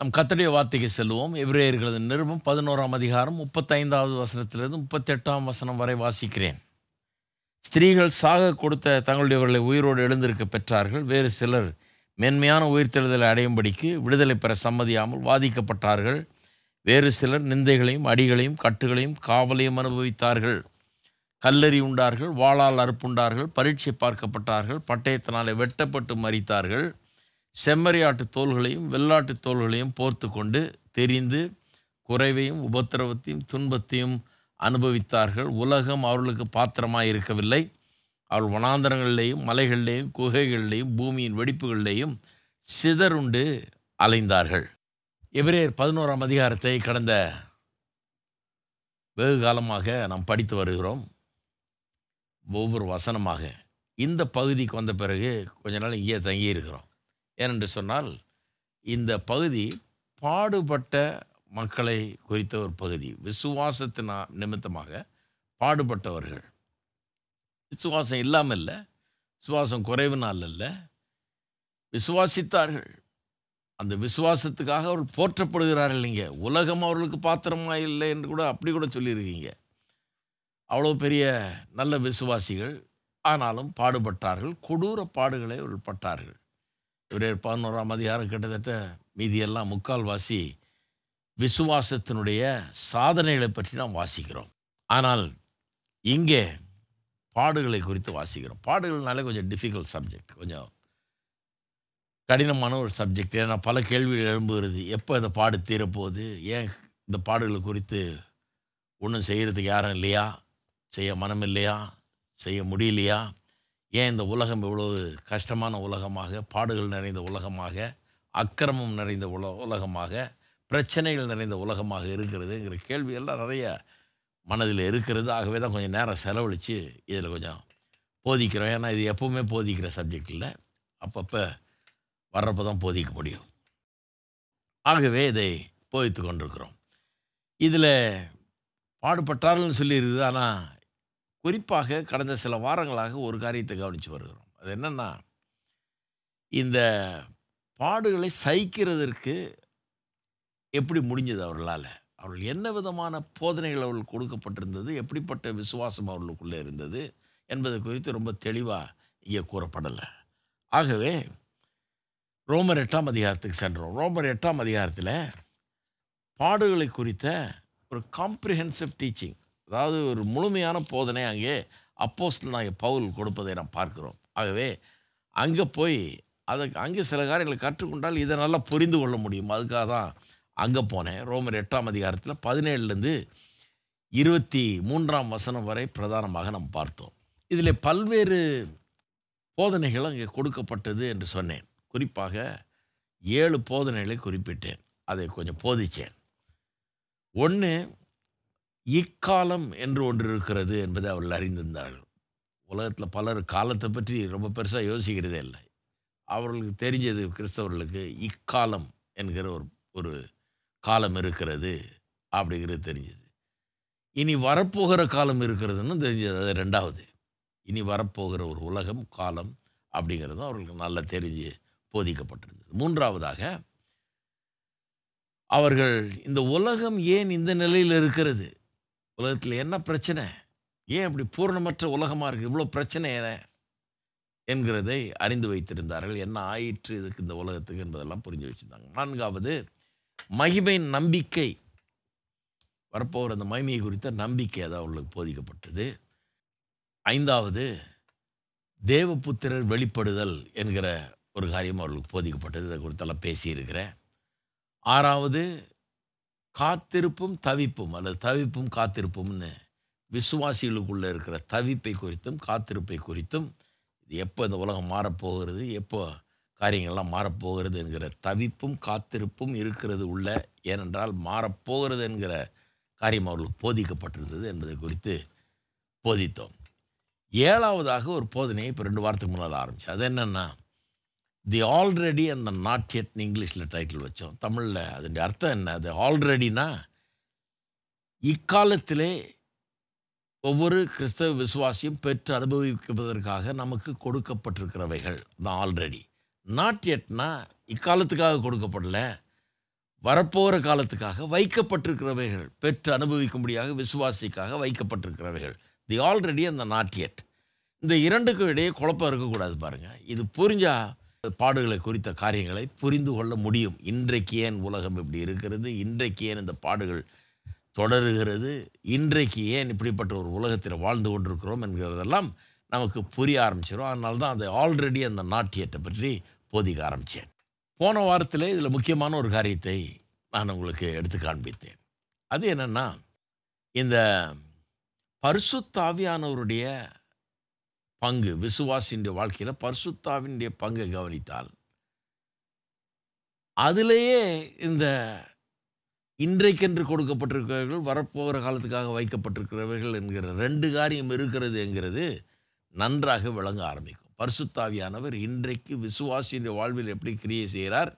நம் கத்தடைய வார்த்தைக்கு செல்வோம் எவ்ரேயர்களது நிருபம் பதினோராம் அதிகாரம் முப்பத்தைந்தாவது வசனத்திலிருந்து முப்பத்தெட்டாம் வசனம் வரை வாசிக்கிறேன் ஸ்திரீகள் சாக கொடுத்த தங்களுடையவர்களை உயிரோடு எழுந்திருக்க பெற்றார்கள் வேறு சிலர் மென்மையான உயிர்த்தெழுதலை அடையும்படிக்கு விடுதலை பெற சம்மதியாமல் வாதிக்கப்பட்டார்கள் வேறு சிலர் நிந்தைகளையும் அடிகளையும் கட்டுகளையும் காவலையும் அனுபவித்தார்கள் கல்லறி உண்டார்கள் வாளால் அறுப்புண்டார்கள் பரீட்சை பார்க்கப்பட்டார்கள் பட்டயத்தினாலே வெட்டப்பட்டு மறித்தார்கள் செம்மறியாட்டு தோள்களையும் வெள்ளாட்டு தோள்களையும் போர்த்து கொண்டு தெரிந்து குறைவையும் உபத்திரவத்தையும் துன்பத்தையும் அனுபவித்தார்கள் உலகம் அவர்களுக்கு பாத்திரமாக இருக்கவில்லை அவள் வனாந்தரங்களிலேயும் மலைகளிலேயும் குகைகளிலேயும் பூமியின் வெடிப்புகளிலேயும் சிதறுண்டு அலைந்தார்கள் எபிரேயர் பதினோராம் அதிகாரத்தை கடந்த வெகு காலமாக நாம் படித்து வருகிறோம் ஒவ்வொரு வசனமாக இந்த பகுதிக்கு வந்த பிறகு கொஞ்ச நாள் இங்கே தங்கியிருக்கிறோம் ஏனென்று சொன்னால் இந்த பகுதி பாடுபட்ட மக்களை குறித்த ஒரு பகுதி விசுவாசத்தினா நிமித்தமாக பாடுபட்டவர்கள் விசுவாசம் இல்லாமல் இல்லை விசுவாசம் குறைவுனால் இல்லை விசுவாசித்தார்கள் அந்த விசுவாசத்துக்காக அவர்கள் போற்றப்படுகிறார்கள் இல்லைங்க உலகம் அவர்களுக்கு பாத்திரமாக இல்லை என்று கூட அப்படி கூட சொல்லியிருக்கீங்க அவ்வளோ பெரிய நல்ல விசுவாசிகள் ஆனாலும் பாடுபட்டார்கள் கொடூர பாடுகளை அவர்கள் பட்டார்கள் இவரே பதினோராம் அதிகாரம் கிட்டத்தட்ட மீதியெல்லாம் முக்கால்வாசி விசுவாசத்தினுடைய சாதனைகளை பற்றி நாம் வாசிக்கிறோம் ஆனால் இங்கே பாடுகளை குறித்து வாசிக்கிறோம் பாடுகள்னாலே கொஞ்சம் டிஃபிகல்ட் சப்ஜெக்ட் கொஞ்சம் கடினமான ஒரு சப்ஜெக்ட் ஏன்னா பல கேள்விகள் எழும்புகிறது எப்போ இதை பாடு தீரப்போகுது ஏன் இந்த பாடுகளை குறித்து ஒன்றும் செய்கிறதுக்கு யாரும் இல்லையா செய்ய மனம் இல்லையா செய்ய முடியலையா ஏன் இந்த உலகம் இவ்வளவு கஷ்டமான உலகமாக பாடுகள் நிறைந்த உலகமாக அக்கிரமம் நிறைந்த உல உலகமாக பிரச்சனைகள் நிறைந்த உலகமாக இருக்கிறதுங்கிற கேள்வியெல்லாம் நிறைய மனதில் இருக்கிறது ஆகவே தான் கொஞ்சம் நேரம் செலவழித்து இதில் கொஞ்சம் போதிக்கிறோம் ஏன்னா இது எப்போவுமே போதிக்கிற சப்ஜெக்ட் இல்லை அப்பப்போ வர்றப்போ தான் போதிக்க முடியும் ஆகவே இதை போதித்து கொண்டிருக்கிறோம் இதில் பாடுபட்டார்கள்னு சொல்லியிருக்குது ஆனால் குறிப்பாக கடந்த சில வாரங்களாக ஒரு காரியத்தை கவனித்து வருகிறோம் அது என்னென்னா இந்த பாடுகளை சகிக்கிறதற்கு எப்படி முடிஞ்சது அவர்களால் அவர்கள் என்ன விதமான போதனைகள் அவர்கள் கொடுக்கப்பட்டிருந்தது எப்படிப்பட்ட விசுவாசம் அவர்களுக்குள்ளே இருந்தது என்பது குறித்து ரொம்ப தெளிவாக இங்கே கூறப்படலை ஆகவே ரோமர் எட்டாம் அதிகாரத்துக்கு சென்றோம் ரோமர் எட்டாம் அதிகாரத்தில் பாடுகளை குறித்த ஒரு காம்ப்ரிஹென்சிவ் டீச்சிங் அதாவது ஒரு முழுமையான போதனை அங்கே அப்போஸ்டல் நாங்கள் பவுல் கொடுப்பதை நாம் பார்க்கிறோம் ஆகவே அங்கே போய் அதுக்கு அங்கே சில காரியங்களை கற்றுக்கொண்டால் இதை நல்லா புரிந்து கொள்ள முடியும் அதுக்காக தான் அங்கே போனேன் ரோமர் எட்டாம் அதிகாரத்தில் பதினேழுலேருந்து இருபத்தி மூன்றாம் வசனம் வரை பிரதானமாக நாம் பார்த்தோம் இதில் பல்வேறு போதனைகள் அங்கே கொடுக்கப்பட்டது என்று சொன்னேன் குறிப்பாக ஏழு போதனைகளை குறிப்பிட்டேன் அதை கொஞ்சம் போதித்தேன் ஒன்று இக்காலம் என்று ஒன்று இருக்கிறது என்பதை அவர்கள் அறிந்திருந்தார்கள் உலகத்தில் பலர் காலத்தை பற்றி ரொம்ப பெருசாக யோசிக்கிறதே இல்லை அவர்களுக்கு தெரிஞ்சது கிறிஸ்தவர்களுக்கு இக்காலம் என்கிற ஒரு ஒரு காலம் இருக்கிறது அப்படிங்கிறது தெரிஞ்சது இனி வரப்போகிற காலம் இருக்கிறதுன்னு தெரிஞ்சது அது ரெண்டாவது இனி வரப்போகிற ஒரு உலகம் காலம் அப்படிங்கிறதும் அவர்களுக்கு நல்லா தெரிஞ்சு போதிக்கப்பட்டிருந்தது மூன்றாவதாக அவர்கள் இந்த உலகம் ஏன் இந்த நிலையில் இருக்கிறது உலகத்தில் என்ன பிரச்சனை ஏன் இப்படி பூரணமற்ற உலகமாக இருக்குது இவ்வளோ பிரச்சனை என்ன என்கிறதை அறிந்து வைத்திருந்தார்கள் என்ன ஆயிற்று இதுக்கு இந்த உலகத்துக்கு என்பதெல்லாம் புரிஞ்சு வச்சுருந்தாங்க நான்காவது மகிமை நம்பிக்கை வரப்போகிற அந்த மகிமையை குறித்த நம்பிக்கை அதான் அவங்களுக்கு போதிக்கப்பட்டது ஐந்தாவது தேவபுத்திரர் வெளிப்படுதல் என்கிற ஒரு காரியம் அவர்களுக்கு போதிக்கப்பட்டது இதை குறித்தெல்லாம் பேசியிருக்கிறேன் ஆறாவது காத்திருப்பும் தவிப்பும் அல்லது தவிப்பும் காத்திருப்பும்னு விசுவாசிகளுக்குள்ளே இருக்கிற தவிப்பை குறித்தும் காத்திருப்பை குறித்தும் இது எப்போ இந்த உலகம் மாறப்போகிறது எப்போ காரியங்கள்லாம் மாறப்போகிறது என்கிற தவிப்பும் காத்திருப்பும் இருக்கிறது உள்ள ஏனென்றால் மாறப்போகிறது என்கிற காரியம் அவர்களுக்கு போதிக்கப்பட்டிருந்தது என்பதை குறித்து போதித்தோம் ஏழாவதாக ஒரு போதனையை இப்போ ரெண்டு வாரத்துக்கு முன்னால் ஆரம்பிச்சு அது என்னென்னா தி ஆல்ரெடி அந்த நாட் எட்னு இங்கிலீஷில் டைட்டில் வச்சோம் தமிழில் அதன் அர்த்தம் என்ன அது ஆல்ரெடினா இக்காலத்திலே ஒவ்வொரு கிறிஸ்தவ விசுவாசியும் பெற்று அனுபவிப்பதற்காக நமக்கு கொடுக்கப்பட்டிருக்கிறவைகள் தான் ஆல்ரெடி நாட் எட்னா இக்காலத்துக்காக கொடுக்கப்படல வரப்போகிற காலத்துக்காக வைக்கப்பட்டிருக்கிறவைகள் பெற்று அனுபவிக்கும்படியாக விசுவாசிக்காக வைக்கப்பட்டிருக்கிறவைகள் தி ஆல்ரெடி அந்த நாட் எட் இந்த இரண்டுக்கும் இடையே குழப்பம் இருக்கக்கூடாது பாருங்கள் இது புரிஞ்சால் பாடுகளை குறித்த காரியங்களை புரிந்து கொள்ள முடியும் இன்றைக்கு ஏன் உலகம் இப்படி இருக்கிறது இன்றைக்கு ஏன் இந்த பாடுகள் தொடருகிறது இன்றைக்கு ஏன் இப்படிப்பட்ட ஒரு உலகத்தில் வாழ்ந்து கொண்டிருக்கிறோம் என்கிறதெல்லாம் நமக்கு புரிய ஆரம்பிச்சிடும் அதனால தான் அந்த ஆல்ரெடி அந்த நாட்டியத்தை பற்றி போதிக்க ஆரம்பித்தேன் போன வாரத்தில் இதில் முக்கியமான ஒரு காரியத்தை நான் உங்களுக்கு எடுத்து காண்பித்தேன் அது என்னென்னா இந்த பரிசுத்தாவியானவருடைய பங்கு விசுவாசின் வாழ்க்கையில் பர்சுத்தாவினுடைய பங்கை கவனித்தால் அதிலேயே இந்த இன்றைக்கென்று கொடுக்கப்பட்டிருக்கிறவர்கள் வரப்போகிற காலத்துக்காக வைக்கப்பட்டிருக்கிறவர்கள் என்கிற ரெண்டு காரியம் இருக்கிறது என்கிறது நன்றாக விளங்க ஆரம்பிக்கும் பர்சுத்தாவியானவர் இன்றைக்கு விசுவாசியின் வாழ்வில் எப்படி கிரியை செய்கிறார்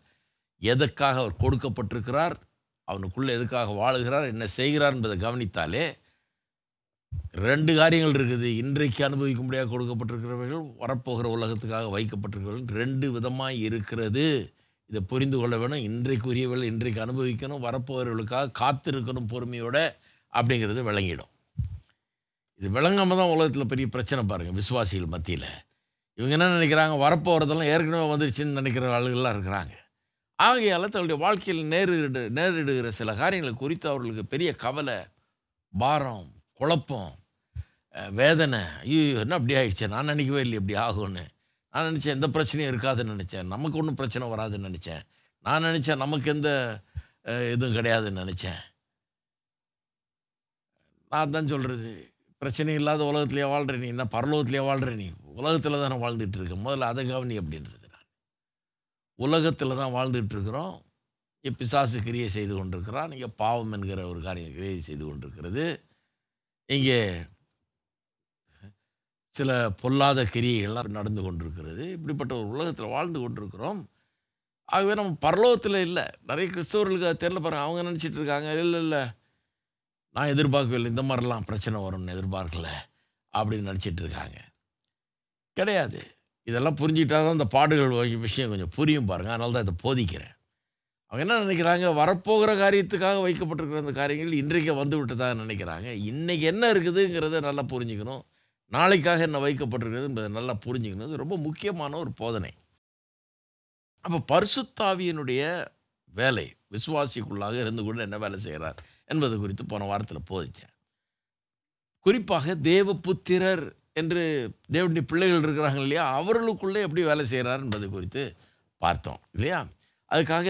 எதற்காக அவர் கொடுக்கப்பட்டிருக்கிறார் அவனுக்குள்ளே எதுக்காக வாழுகிறார் என்ன செய்கிறார் என்பதை கவனித்தாலே ரெண்டு காரியங்கள் இருக்குது இன்றைக்கு அனுபவிக்கும்படியாக கொடுக்கப்பட்டிருக்கிறவர்கள் வரப்போகிற உலகத்துக்காக வைக்கப்பட்டிருக்கிறவர்கள் ரெண்டு விதமாக இருக்கிறது இதை புரிந்து கொள்ள வேணும் இன்றைக்கு உரியவர்கள் இன்றைக்கு அனுபவிக்கணும் வரப்போகிறவர்களுக்காக காத்திருக்கணும் பொறுமையோட அப்படிங்கிறது விளங்கிடும் இது விளங்காமல் தான் உலகத்தில் பெரிய பிரச்சனை பாருங்கள் விசுவாசிகள் மத்தியில் இவங்க என்ன நினைக்கிறாங்க வரப்போகிறதெல்லாம் ஏற்கனவே வந்துருச்சுன்னு நினைக்கிற ஆளுகள்லாம் இருக்கிறாங்க ஆகையால் தன்னுடைய வாழ்க்கையில் நேரிடு நேரிடுகிற சில காரியங்களை குறித்து அவர்களுக்கு பெரிய கவலை பாரம் குழப்பம் வேதனை ஐயோ என்ன அப்படி ஆயிடுச்சேன் நான் நினைக்கவே இல்லை இப்படி ஆகும்னு நான் நினச்சேன் எந்த பிரச்சனையும் இருக்காதுன்னு நினச்சேன் நமக்கு ஒன்றும் பிரச்சனை வராதுன்னு நினச்சேன் நான் நினச்சேன் நமக்கு எந்த இதுவும் கிடையாதுன்னு நினச்சேன் நான் தான் சொல்கிறது பிரச்சனை இல்லாத உலகத்துலேயே வாழ்கிற நீ என்ன பரலோகத்துலேயே வாழ்கிற நீ உலகத்தில் தானே வாழ்ந்துட்டு இருக்க முதல்ல அதை கவனி அப்படின்றது நான் உலகத்தில் தான் வாழ்ந்துட்டு இருக்கிறோம் பிசாசு கிரியை செய்து கொண்டிருக்கிறான் நீங்கள் பாவம் என்கிற ஒரு காரியம் கிரியை செய்து கொண்டிருக்கிறது இங்கே சில பொல்லாத கிரியைகள்லாம் நடந்து கொண்டிருக்கிறது இப்படிப்பட்ட ஒரு உலகத்தில் வாழ்ந்து கொண்டிருக்கிறோம் ஆகவே நம்ம பரலோகத்தில் இல்லை நிறைய கிறிஸ்தவர்களுக்கு அது தெரில பாருங்கள் அவங்க நினச்சிட்டு இருக்காங்க இல்லை இல்லை நான் எதிர்பார்க்கவில்லை இந்த மாதிரிலாம் பிரச்சனை வரும்னு எதிர்பார்க்கல அப்படின்னு நினச்சிட்டு இருக்காங்க கிடையாது இதெல்லாம் புரிஞ்சுக்கிட்டா தான் இந்த பாடுகள் விஷயம் கொஞ்சம் புரியும் பாருங்கள் அதனால தான் இதை போதிக்கிறேன் அவங்க என்ன நினைக்கிறாங்க வரப்போகிற காரியத்துக்காக வைக்கப்பட்டிருக்கிற அந்த காரியங்கள் இன்றைக்கே வந்து விட்டதாக நினைக்கிறாங்க இன்றைக்கி என்ன இருக்குதுங்கிறத நல்லா புரிஞ்சுக்கணும் நாளைக்காக என்ன வைக்கப்பட்டிருக்கிறது என்பதை நல்லா புரிஞ்சுக்கணும் ரொம்ப முக்கியமான ஒரு போதனை அப்போ பரிசுத்தாவியனுடைய வேலை விசுவாசிக்குள்ளாக இருந்து கொண்டு என்ன வேலை செய்கிறார் என்பது குறித்து போன வாரத்தில் போதித்தேன் குறிப்பாக தேவ புத்திரர் என்று தேவனுடைய பிள்ளைகள் இருக்கிறாங்க இல்லையா அவர்களுக்குள்ளே எப்படி வேலை செய்கிறார் என்பது குறித்து பார்த்தோம் இல்லையா அதுக்காக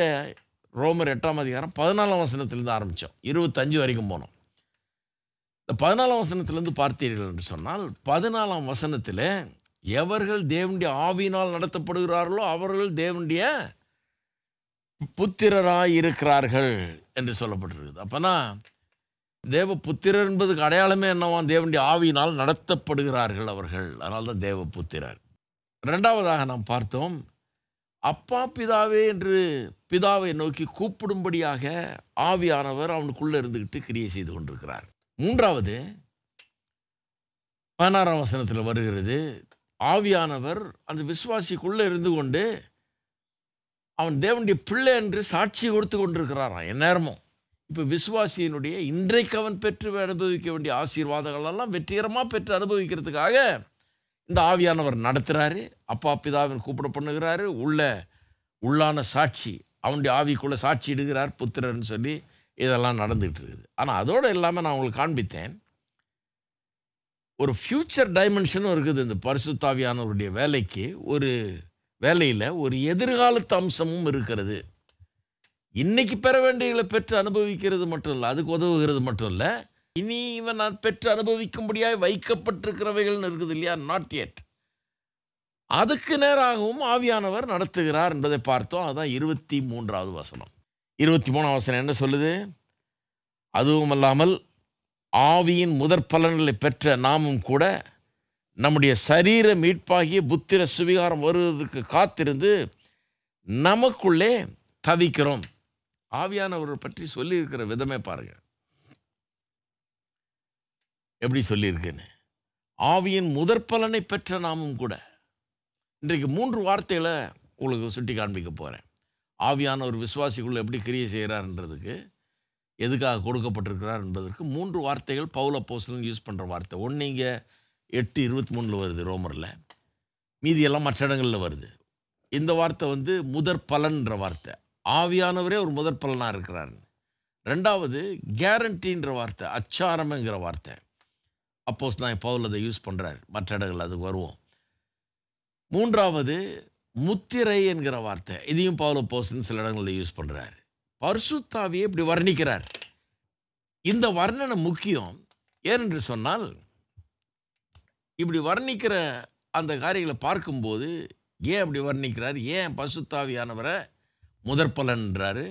ரோமர் எட்டாம் அதிகாரம் பதினாலாம் வசனத்திலேருந்து ஆரம்பித்தோம் இருபத்தஞ்சு வரைக்கும் போனோம் இந்த பதினாலாம் வசனத்திலேருந்து பார்த்தீர்கள் என்று சொன்னால் பதினாலாம் வசனத்தில் எவர்கள் தேவனுடைய ஆவியினால் நடத்தப்படுகிறார்களோ அவர்கள் தேவனுடைய புத்திரராக இருக்கிறார்கள் என்று சொல்லப்பட்டிருக்குது அப்போனா தேவ புத்திரர் என்பதுக்கு அடையாளமே என்னவான் தேவனுடைய ஆவியினால் நடத்தப்படுகிறார்கள் அவர்கள் அதனால்தான் தேவ புத்திரர் ரெண்டாவதாக நாம் பார்த்தோம் அப்பா பிதாவே என்று பிதாவை நோக்கி கூப்பிடும்படியாக ஆவியானவர் அவனுக்குள்ளே இருந்துக்கிட்டு கிரியை செய்து கொண்டிருக்கிறார் மூன்றாவது பதினாறாம் வசனத்தில் வருகிறது ஆவியானவர் அந்த விசுவாசிக்குள்ளே இருந்து கொண்டு அவன் தேவனுடைய பிள்ளை என்று சாட்சி கொடுத்து கொண்டிருக்கிறாரான் எந்நேரமும் இப்போ விசுவாசியினுடைய இன்றைக்கு அவன் பெற்று அனுபவிக்க வேண்டிய ஆசீர்வாதங்கள் எல்லாம் வெற்றிகரமாக பெற்று அனுபவிக்கிறதுக்காக இந்த ஆவியானவர் நடத்துகிறாரு அப்பா பிதாவின் கூப்பிட பண்ணுகிறாரு உள்ள உள்ளான சாட்சி அவனுடைய ஆவிக்குள்ளே சாட்சி இடுகிறார் புத்திரர்னு சொல்லி இதெல்லாம் நடந்துகிட்டு இருக்குது ஆனால் அதோடு இல்லாமல் நான் உங்களுக்கு காண்பித்தேன் ஒரு ஃப்யூச்சர் டைமென்ஷனும் இருக்குது இந்த பரிசுத்தாவியானவருடைய வேலைக்கு ஒரு வேலையில் ஒரு எதிர்காலத்து அம்சமும் இருக்கிறது இன்றைக்கி பெற வேண்டியதை பெற்று அனுபவிக்கிறது மட்டும் இல்லை அதுக்கு உதவுகிறது மட்டும் இல்லை இனி இவன் நான் பெற்று அனுபவிக்கும்படியாக வைக்கப்பட்டிருக்கிறவைகள்னு இருக்குது இல்லையா நாட் எட் அதுக்கு நேராகவும் ஆவியானவர் நடத்துகிறார் என்பதை பார்த்தோம் அதுதான் இருபத்தி மூன்றாவது வசனம் இருபத்தி மூணாவது வசனம் என்ன சொல்லுது அதுவும் அல்லாமல் ஆவியின் முதற் பலன்களை பெற்ற நாமும் கூட நம்முடைய சரீர மீட்பாகிய புத்திர சுவிகாரம் வருவதற்கு காத்திருந்து நமக்குள்ளே தவிக்கிறோம் ஆவியானவர்கள் பற்றி சொல்லியிருக்கிற விதமே பாருங்கள் எப்படி சொல்லியிருக்குன்னு ஆவியின் முதற் பலனை பெற்ற நாமும் கூட இன்றைக்கு மூன்று வார்த்தைகளை உங்களுக்கு சுட்டி காண்பிக்க போகிறேன் ஆவியான ஒரு விசுவாசிக்குள்ளே எப்படி கிரியை செய்கிறார்ன்றதுக்கு எதுக்காக கொடுக்கப்பட்டிருக்கிறார் என்பதற்கு மூன்று வார்த்தைகள் பவுல போஸ்டன் யூஸ் பண்ணுற வார்த்தை ஒன்று இங்கே எட்டு இருபத்தி மூணில் வருது ரோமரில் மீதியெல்லாம் மற்ற இடங்களில் வருது இந்த வார்த்தை வந்து முதற் பலன்ற வார்த்தை ஆவியானவரே ஒரு முதற் பலனாக இருக்கிறாருன்னு ரெண்டாவது கேரண்டின்ற வார்த்தை அச்சாரம்ங்கிற வார்த்தை அப்போஸ் தான் பவுல் அதை யூஸ் பண்ணுறாரு மற்ற இடங்கள் அது வருவோம் மூன்றாவது முத்திரை என்கிற வார்த்தை இதையும் பவுல போஸ்ன்னு சில இடங்களில் யூஸ் பண்ணுறாரு பர்சுத்தாவியை இப்படி வர்ணிக்கிறார் இந்த வர்ணனை முக்கியம் ஏனென்று சொன்னால் இப்படி வர்ணிக்கிற அந்த காரியங்களை பார்க்கும்போது ஏன் அப்படி வர்ணிக்கிறார் ஏன் பசுத்தாவியானவரை முதற்பலன்றாரு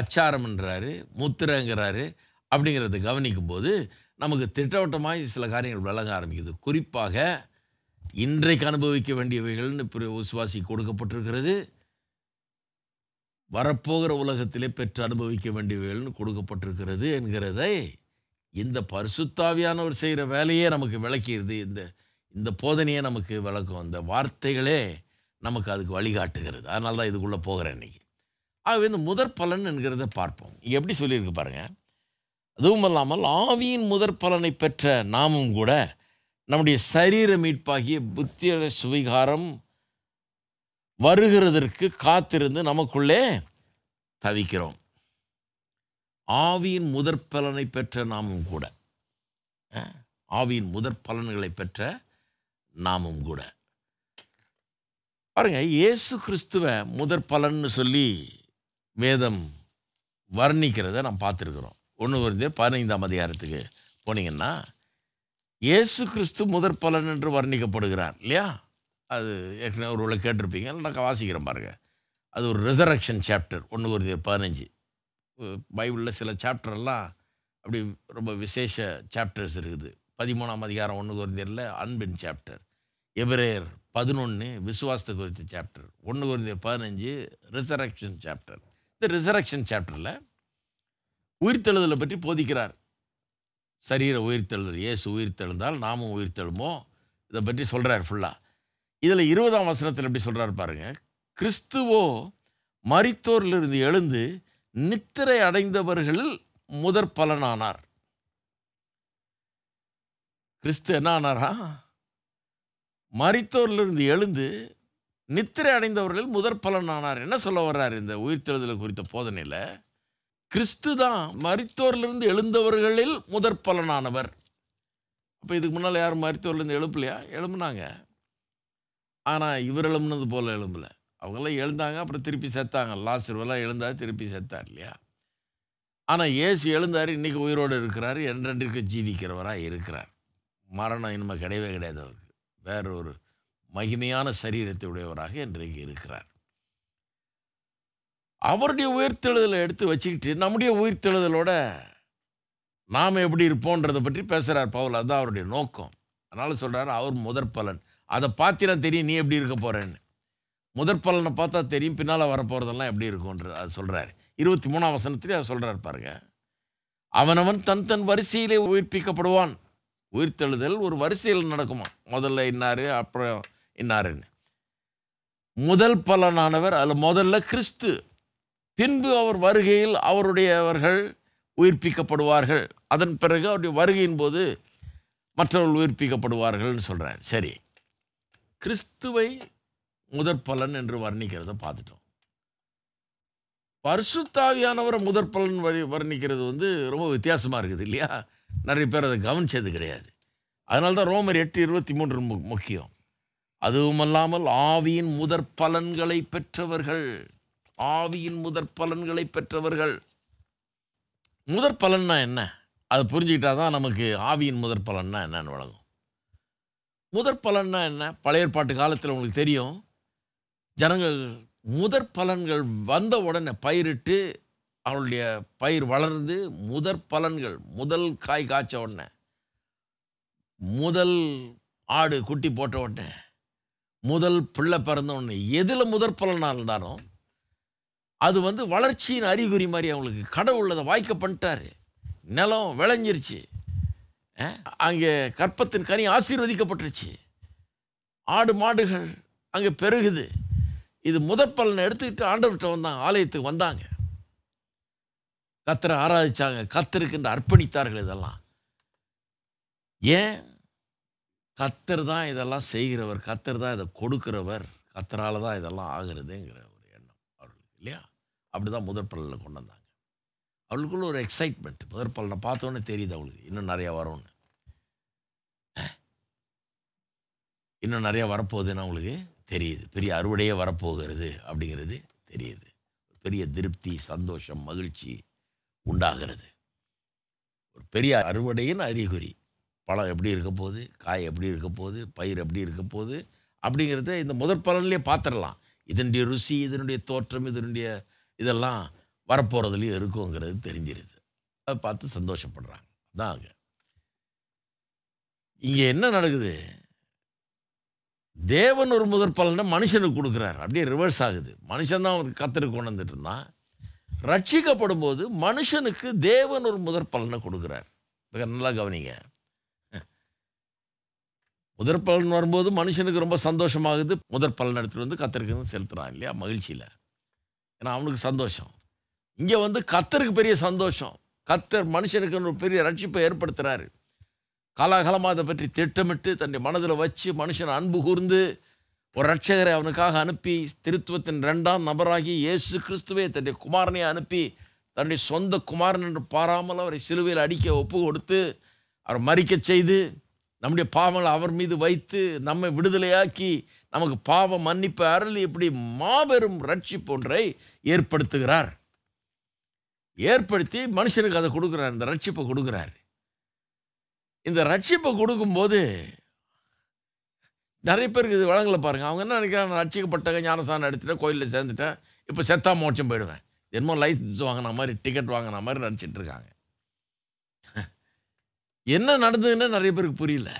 அச்சாரம்ன்றாரு முத்திரங்கிறாரு அப்படிங்கிறத கவனிக்கும்போது நமக்கு திட்டவட்டமாக சில காரியங்கள் விளங்க ஆரம்பிக்குது குறிப்பாக இன்றைக்கு அனுபவிக்க வேண்டியவைகள்னு விசுவாசி கொடுக்கப்பட்டிருக்கிறது வரப்போகிற உலகத்திலே பெற்று அனுபவிக்க வேண்டியவைகள்னு கொடுக்கப்பட்டிருக்கிறது என்கிறதை இந்த பரிசுத்தாவியானவர் செய்கிற வேலையே நமக்கு விளக்கிடுது இந்த இந்த போதனையே நமக்கு விளக்கும் இந்த வார்த்தைகளே நமக்கு அதுக்கு வழிகாட்டுகிறது அதனால தான் இதுக்குள்ளே போகிறேன் இன்றைக்கி ஆகவே இந்த முதற் பலன் என்கிறத பார்ப்போம் எப்படி சொல்லியிருக்கு பாருங்கள் அதுவும் இல்லாமல் ஆவியின் முதற் பலனை பெற்ற நாமும் கூட நம்முடைய சரீர மீட்பாகிய புத்திய சுவிகாரம் வருகிறதற்கு காத்திருந்து நமக்குள்ளே தவிக்கிறோம் ஆவியின் முதற் பலனை பெற்ற நாமும் கூட ஆவியின் முதற் பலன்களை பெற்ற நாமும் கூட பாருங்க இயேசு கிறிஸ்துவ முதற் பலன்னு சொல்லி வேதம் வர்ணிக்கிறத நாம் பார்த்துருக்குறோம் ஒன்று வந்து பதினைந்தாம் அதிகாரத்துக்கு போனீங்கன்னா இயேசு கிறிஸ்து முதற் பலன் என்று வர்ணிக்கப்படுகிறார் இல்லையா அது ஏற்கனவே ஒரு கேட்டிருப்பீங்க நான் வாசிக்கிறேன் பாருங்கள் அது ஒரு ரிசரக்ஷன் சாப்டர் ஒன்று ஒரு பதினஞ்சு பைபிளில் சில சாப்டர்லாம் அப்படி ரொம்ப விசேஷ சாப்டர்ஸ் இருக்குது பதிமூணாம் அதிகாரம் ஒன்று குறைந்தரில் அன்பின் சாப்டர் எபிரேயர் பதினொன்று விசுவாசத்தை குறித்த சாப்டர் ஒன்று குறைந்த பதினஞ்சு ரிசரக்ஷன் சாப்டர் இந்த ரிசரக்ஷன் சாப்டரில் உயிர்த்தெழுதலை பற்றி போதிக்கிறார் சரீர உயிர்த்தெழுதல் இயேசு உயிர்த்தெழுந்தால் நாமும் உயிர்த்தெழுமோ இதை பற்றி சொல்கிறார் ஃபுல்லாக இதில் இருபதாம் வசனத்தில் எப்படி சொல்கிறார் பாருங்கள் கிறிஸ்துவோ மரித்தோரிலிருந்து எழுந்து நித்திரை அடைந்தவர்களில் முதற் பலனானார் கிறிஸ்து என்ன ஆனாரா மரித்தோரிலிருந்து எழுந்து நித்திரை அடைந்தவர்களில் முதற் பலனானார் என்ன சொல்ல வர்றார் இந்த உயிர்த்தெழுதல் குறித்த போதனையில் கிறிஸ்து தான் மருத்துவர்லேருந்து எழுந்தவர்களில் முதற் பலனானவர் அப்போ இதுக்கு முன்னால் யாரும் மருத்துவர்லேருந்து எழுப்பலையா எழும்புனாங்க ஆனால் இவர் எழும்புனது போல் எழும்பலை அவங்களாம் எழுந்தாங்க அப்புறம் திருப்பி செத்தாங்க லாஸ்டர்வெல்லாம் எழுந்தா திருப்பி செத்தார் இல்லையா ஆனால் ஏசு எழுந்தார் இன்றைக்கி உயிரோடு இருக்கிறார் என்றென்றைக்கு ஜீவிக்கிறவராக இருக்கிறார் மரணம் இனிமேல் கிடையவே கிடையாது அவருக்கு வேறொரு மகிமையான சரீரத்தை உடையவராக இன்றைக்கு இருக்கிறார் அவருடைய உயிர்த்தெழுதலை எடுத்து வச்சுக்கிட்டு நம்முடைய உயிர்த்தெழுதலோட நாம் எப்படி இருப்போன்றதை பற்றி பேசுகிறார் பவுல் அதுதான் அவருடைய நோக்கம் அதனால் சொல்கிறார் அவர் முதற் பலன் அதை பார்த்தினா தெரியும் நீ எப்படி இருக்க போகிறேன்னு முதற் பலனை பார்த்தா தெரியும் பின்னால் வரப்போகிறதெல்லாம் எப்படி இருக்கும்ன்றது அது சொல்கிறார் இருபத்தி மூணாம் வசனத்திலே அதை சொல்கிறார் பாருங்கள் அவனவன் தன் தன் வரிசையிலே உயிர்ப்பிக்கப்படுவான் உயிர்த்தெழுதல் ஒரு வரிசையில் நடக்குமா முதல்ல இன்னார் அப்புறம் இன்னாருன்னு முதல் பலனானவர் அதில் முதல்ல கிறிஸ்து பின்பு அவர் வருகையில் அவருடையவர்கள் உயிர்ப்பிக்கப்படுவார்கள் அதன் பிறகு அவருடைய வருகையின் போது மற்றவர்கள் உயிர்ப்பிக்கப்படுவார்கள்னு சொல்கிறார் சரி கிறிஸ்துவை முதற் பலன் என்று வர்ணிக்கிறத பார்த்துட்டோம் பரிசுத்தாவியானவரை முதற் பலன் வரி வர்ணிக்கிறது வந்து ரொம்ப வித்தியாசமாக இருக்குது இல்லையா நிறைய பேர் அதை கவனித்தது கிடையாது அதனால தான் ரோமர் எட்டு இருபத்தி மூன்று முக்கியம் அதுவும் அல்லாமல் ஆவியின் முதற் பலன்களை பெற்றவர்கள் ஆவியின் முதற் பலன்களை பெற்றவர்கள் முதற் பலன்னா என்ன அதை புரிஞ்சுக்கிட்டா தான் நமக்கு ஆவியின் முதற் பலன்னா என்னன்னு வழங்கும் முதற் பலன்னா என்ன பழைய பாட்டு காலத்தில் உங்களுக்கு தெரியும் ஜனங்கள் முதற் பலன்கள் வந்த உடனே பயிரிட்டு அவளுடைய பயிர் வளர்ந்து முதற் பலன்கள் முதல் காய் காய்ச்ச உடனே முதல் ஆடு குட்டி போட்ட உடனே முதல் பிள்ளை பிறந்த உடனே எதில் முதற் பலனாக இருந்தாலும் அது வந்து வளர்ச்சியின் அறிகுறி மாதிரி அவங்களுக்கு கடவுள் அதை வாய்க்க பண்ணிட்டாரு நிலம் விளைஞ்சிருச்சு அங்கே கற்பத்தின் கனி ஆசீர்வதிக்கப்பட்டுருச்சு ஆடு மாடுகள் அங்கே பெருகுது இது முதற் பலனை எடுத்துக்கிட்டு ஆண்டவர்கிட்ட வந்தாங்க ஆலயத்துக்கு வந்தாங்க கத்தரை ஆராதிச்சாங்க கத்தருக்குன்ற அர்ப்பணித்தார்கள் இதெல்லாம் ஏன் கத்தர் தான் இதெல்லாம் செய்கிறவர் கத்தர் தான் இதை கொடுக்கிறவர் கத்தரால் தான் இதெல்லாம் ஆகிறதுங்கிற இல்லையா அப்படி தான் முதற் கொண்டு வந்தாங்க அவளுக்குள்ள ஒரு எக்ஸைட்மெண்ட் முதற் பலனை பார்த்தோன்னே தெரியுது அவளுக்கு இன்னும் நிறையா வரும்னு இன்னும் நிறையா வரப்போகுதுன்னு அவளுக்கு தெரியுது பெரிய அறுவடையே வரப்போகிறது அப்படிங்கிறது தெரியுது பெரிய திருப்தி சந்தோஷம் மகிழ்ச்சி உண்டாகிறது ஒரு பெரிய அறுவடையின் அறிகுறி பழம் எப்படி இருக்க போகுது காய் எப்படி இருக்க போகுது பயிர் எப்படி இருக்க போகுது அப்படிங்கிறத இந்த முதற் பலன்லேயே பார்த்துடலாம் இதனுடைய ருசி இதனுடைய தோற்றம் இதனுடைய இதெல்லாம் வரப்போகிறதுலையும் இருக்குங்கிறது தெரிஞ்சிருது அதை பார்த்து சந்தோஷப்படுறாங்க அதாங்க இங்கே என்ன நடக்குது தேவன் ஒரு முதற் பலனை மனுஷனுக்கு கொடுக்குறாரு அப்படியே ரிவர்ஸ் ஆகுது மனுஷன்தான் அவனுக்கு கத்திரி கொண்டு வந்துட்டு இருந்தான் ரட்சிக்கப்படும் போது மனுஷனுக்கு தேவன் ஒரு முதற் பலனை கொடுக்குறார் நல்லா கவனிங்க முதற் பலன் வரும்போது மனுஷனுக்கு ரொம்ப சந்தோஷமாகுது முதற் பலன் எடுத்துகிட்டு வந்து கத்தருக்கு செலுத்துகிறான் இல்லையா மகிழ்ச்சியில் ஏன்னா அவனுக்கு சந்தோஷம் இங்கே வந்து கத்தருக்கு பெரிய சந்தோஷம் கத்தர் மனுஷனுக்கு ஒரு பெரிய ரட்சிப்பை ஏற்படுத்துகிறாரு காலாகாலமாக அதை பற்றி திட்டமிட்டு தன்னுடைய மனதில் வச்சு மனுஷன் அன்பு கூர்ந்து ஒரு ரட்சகரை அவனுக்காக அனுப்பி திருத்துவத்தின் ரெண்டாம் நபராகி இயேசு கிறிஸ்துவை தன்னுடைய குமாரனை அனுப்பி தன்னுடைய சொந்த குமாரன் என்று பாராமல் அவரை சிலுவையில் அடிக்க ஒப்பு கொடுத்து அவர் மறிக்கச் செய்து நம்முடைய பாவங்களை அவர் மீது வைத்து நம்மை விடுதலையாக்கி நமக்கு பாவ மன்னிப்பு அருள் இப்படி மாபெரும் ரட்சிப்பு ஒன்றை ஏற்படுத்துகிறார் ஏற்படுத்தி மனுஷனுக்கு அதை கொடுக்குறார் இந்த ரட்சிப்பை கொடுக்குறார் இந்த ரட்சிப்பை கொடுக்கும்போது நிறைய பேருக்கு இது வழங்கலை பாருங்கள் அவங்க என்ன நினைக்கிறாங்க ரட்சிக்கப்பட்டவங்க ஞானசானம் எடுத்துகிட்டு கோயிலில் சேர்ந்துட்டேன் இப்போ செத்தா மோட்சம் போயிடுவேன் என்னமோ லைசன்ஸ் வாங்கின மாதிரி டிக்கெட் வாங்கின மாதிரி இருக்காங்க என்ன நடந்ததுன்னு நிறைய பேருக்கு புரியல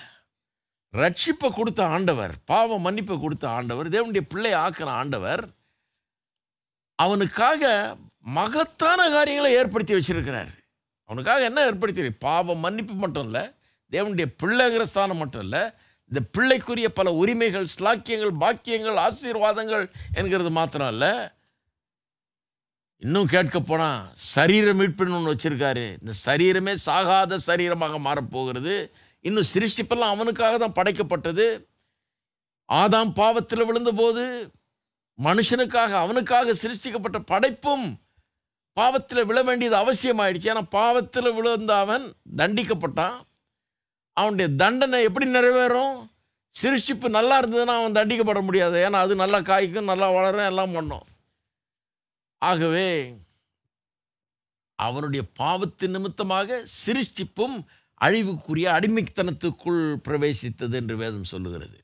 ரட்சிப்பை கொடுத்த ஆண்டவர் பாவ மன்னிப்பை கொடுத்த ஆண்டவர் தேவனுடைய பிள்ளை ஆக்கிற ஆண்டவர் அவனுக்காக மகத்தான காரியங்களை ஏற்படுத்தி வச்சிருக்கிறார் அவனுக்காக என்ன ஏற்படுத்தி பாவ மன்னிப்பு மட்டும் இல்லை தேவனுடைய பிள்ளைங்கிற ஸ்தானம் மட்டும் இல்லை இந்த பிள்ளைக்குரிய பல உரிமைகள் ஸ்லாக்கியங்கள் பாக்கியங்கள் ஆசீர்வாதங்கள் என்கிறது மாத்திரம் இல்லை இன்னும் கேட்க போனால் சரீர மீட்புன்னு ஒன்று வச்சுருக்காரு இந்த சரீரமே சாகாத சரீரமாக மாறப்போகிறது இன்னும் சிருஷ்டிப்பெல்லாம் அவனுக்காக தான் படைக்கப்பட்டது ஆதாம் பாவத்தில் விழுந்தபோது மனுஷனுக்காக அவனுக்காக சிருஷ்டிக்கப்பட்ட படைப்பும் பாவத்தில் விழ வேண்டியது ஆயிடுச்சு ஏன்னா பாவத்தில் விழுந்த அவன் தண்டிக்கப்பட்டான் அவனுடைய தண்டனை எப்படி நிறைவேறும் சிருஷ்டிப்பு நல்லா இருந்ததுன்னா அவன் தண்டிக்கப்பட முடியாது ஏன்னா அது நல்லா காய்க்கும் நல்லா வளரும் எல்லாம் பண்ணும் ஆகவே அவனுடைய பாவத்தின் நிமித்தமாக சிருஷ்டிப்பும் அழிவுக்குரிய அடிமைத்தனத்துக்குள் பிரவேசித்தது என்று வேதம் சொல்லுகிறது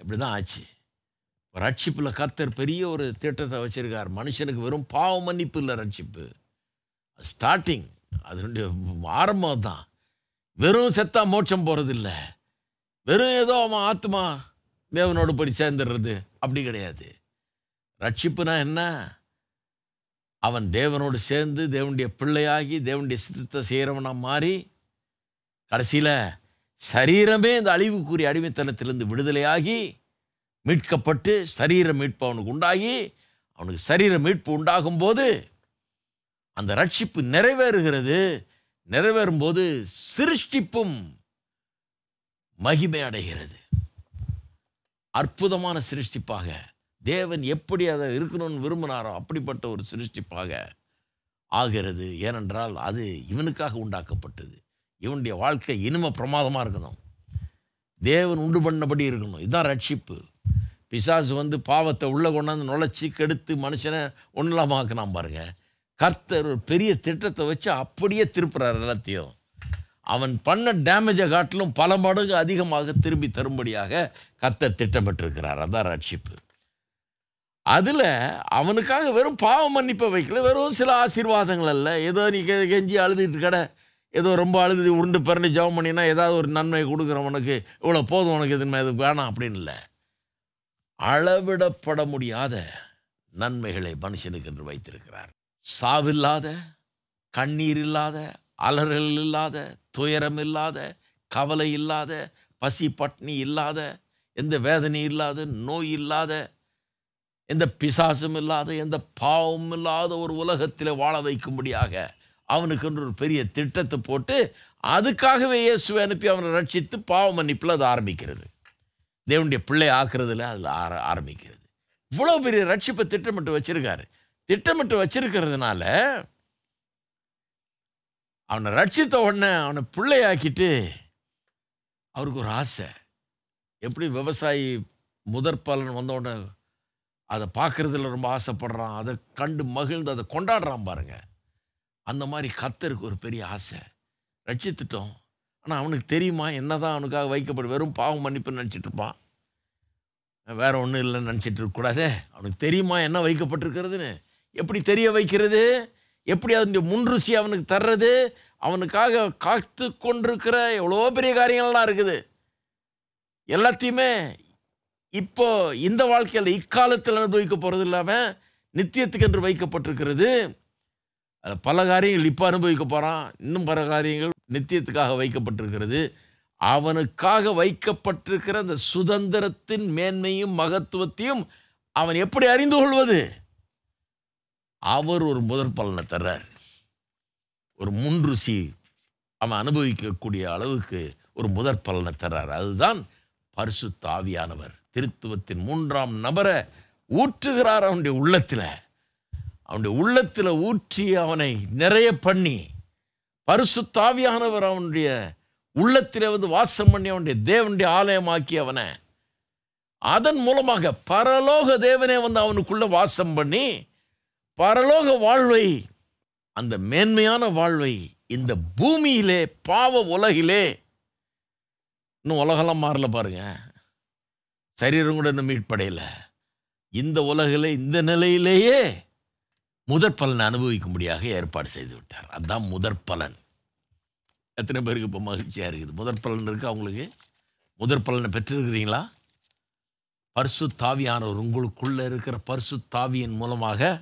இப்படி தான் ஆச்சு ரட்சிப்பில் கத்தர் பெரிய ஒரு திட்டத்தை வச்சுருக்கார் மனுஷனுக்கு வெறும் பாவ மன்னிப்பு இல்லை ரட்சிப்பு ஸ்டார்டிங் அதனுடைய ஆரம்பம் தான் வெறும் செத்தா மோட்சம் போகிறதில்ல வெறும் ஏதோ அவன் ஆத்மா தேவனோடு போய் சேர்ந்துடுறது அப்படி கிடையாது ரட்சிப்புனா என்ன அவன் தேவனோடு சேர்ந்து தேவனுடைய பிள்ளையாகி தேவனுடைய சித்தத்தை செய்கிறவனாக மாறி கடைசியில் சரீரமே இந்த அழிவுக்குரிய அடிமைத்தனத்திலிருந்து விடுதலையாகி மீட்கப்பட்டு சரீர மீட்பு அவனுக்கு உண்டாகி அவனுக்கு சரீர மீட்பு உண்டாகும் போது அந்த ரட்சிப்பு நிறைவேறுகிறது நிறைவேறும் போது சிருஷ்டிப்பும் மகிமை அடைகிறது அற்புதமான சிருஷ்டிப்பாக தேவன் எப்படி அதை இருக்கணும்னு விரும்பினாரோ அப்படிப்பட்ட ஒரு சிருஷ்டிப்பாக ஆகிறது ஏனென்றால் அது இவனுக்காக உண்டாக்கப்பட்டது இவனுடைய வாழ்க்கை இனிம பிரமாதமாக இருக்கணும் தேவன் உண்டு பண்ணபடி இருக்கணும் இதுதான் ரட்சிப்பு பிசாசு வந்து பாவத்தை உள்ளே கொண்டாந்து நுழைச்சி கெடுத்து மனுஷனை ஒன்றில்லாமாக்கினான் பாருங்கள் கர்த்தர் ஒரு பெரிய திட்டத்தை வச்சு அப்படியே திருப்புறார் எல்லாத்தையும் அவன் பண்ண டேமேஜை காட்டிலும் பல மடங்கு அதிகமாக திரும்பி தரும்படியாக கர்த்தர் திட்டமிட்டிருக்கிறார் அதான் ரட்சிப்பு அதில் அவனுக்காக வெறும் பாவ மன்னிப்பை வைக்கல வெறும் சில ஆசீர்வாதங்கள் அல்ல ஏதோ நீ கெஞ்சி அழுதுட்டு கடை ஏதோ ரொம்ப அழுது உருண்டு பிறந்து ஜெபம் பண்ணினா ஏதாவது ஒரு நன்மை கொடுக்குறோம் உனக்கு இவ்வளோ போதும் உனக்கு எதுமே அது வேணாம் அப்படின்னு இல்லை அளவிடப்பட முடியாத நன்மைகளை மனுஷனுக்கு என்று வைத்திருக்கிறார் சாவில்லாத கண்ணீர் இல்லாத அலறல் இல்லாத துயரம் இல்லாத கவலை இல்லாத பசி பட்னி இல்லாத எந்த வேதனை இல்லாத நோய் இல்லாத எந்த பிசாசும் இல்லாத எந்த பாவமும் இல்லாத ஒரு உலகத்தில் வாழ வைக்கும்படியாக அவனுக்குன்ற ஒரு பெரிய திட்டத்தை போட்டு அதுக்காகவே இயேசுவை அனுப்பி அவனை ரட்சித்து பாவம் மன்னிப்பில் அது ஆரம்பிக்கிறது தேவனுடைய பிள்ளை ஆக்குறதுல அதில் ஆர ஆரம்பிக்கிறது இவ்வளோ பெரிய ரட்சிப்பை திட்டமிட்டு வச்சுருக்காரு திட்டமிட்டு வச்சுருக்கிறதுனால அவனை ரட்சித்த உடனே அவனை பிள்ளையாக்கிட்டு அவருக்கு ஒரு ஆசை எப்படி விவசாயி முதற்பலன் வந்த உடனே அதை பார்க்குறதுல ரொம்ப ஆசைப்படுறான் அதை கண்டு மகிழ்ந்து அதை கொண்டாடுறான் பாருங்கள் அந்த மாதிரி கத்தருக்கு ஒரு பெரிய ஆசை ரட்சித்துட்டோம் ஆனால் அவனுக்கு தெரியுமா என்ன தான் அவனுக்காக வைக்கப்படும் வெறும் பாவம் மன்னிப்புன்னு நினச்சிட்டு இருப்பான் வேறு ஒன்றும் இல்லைன்னு நினச்சிட்டு இருக்கக்கூடாதே அவனுக்கு தெரியுமா என்ன வைக்கப்பட்டிருக்கிறதுன்னு எப்படி தெரிய வைக்கிறது எப்படி அதனுடைய முன்ருசி அவனுக்கு தர்றது அவனுக்காக காத்து கொண்டிருக்கிற எவ்வளோ பெரிய காரியங்கள்லாம் இருக்குது எல்லாத்தையுமே இப்போ இந்த வாழ்க்கையில் இக்காலத்தில் அனுபவிக்க போகிறது இல்லாமல் நித்தியத்துக்கு என்று வைக்கப்பட்டிருக்கிறது அதில் பல காரியங்கள் இப்போ அனுபவிக்க போகிறான் இன்னும் பல காரியங்கள் நித்தியத்துக்காக வைக்கப்பட்டிருக்கிறது அவனுக்காக வைக்கப்பட்டிருக்கிற அந்த சுதந்திரத்தின் மேன்மையும் மகத்துவத்தையும் அவன் எப்படி அறிந்து கொள்வது அவர் ஒரு முதற் பலனை தர்றார் ஒரு ருசி அவன் அனுபவிக்கக்கூடிய அளவுக்கு ஒரு முதற் பலனை தர்றார் அதுதான் பரிசு தாவியானவர் திருத்துவத்தின் மூன்றாம் நபரை ஊற்றுகிறார் அவனுடைய உள்ளத்தில் அவனுடைய உள்ளத்தில் ஊற்றி அவனை நிறைய பண்ணி பரிசு தாவியானவர் அவனுடைய உள்ளத்தில் வந்து வாசம் பண்ணி அவனுடைய தேவனுடைய ஆலயமாக்கி அவனை அதன் மூலமாக பரலோக தேவனே வந்து அவனுக்குள்ளே வாசம் பண்ணி பரலோக வாழ்வை அந்த மேன்மையான வாழ்வை இந்த பூமியிலே பாவ உலகிலே இன்னும் உலகெல்லாம் மாறல பாருங்க சரீரம் கூட இன்னும் மீட்படையில் இந்த உலகில் இந்த நிலையிலேயே முதற் பலனை அனுபவிக்கும்படியாக ஏற்பாடு செய்து விட்டார் அதுதான் முதற் பலன் எத்தனை பேருக்கு இப்போ மகிழ்ச்சியாக இருக்குது முதற் பலன் இருக்குது அவங்களுக்கு முதற் பலனை பெற்றிருக்கிறீங்களா பரிசு தாவியானவர் உங்களுக்குள்ளே இருக்கிற பரிசு தாவியின் மூலமாக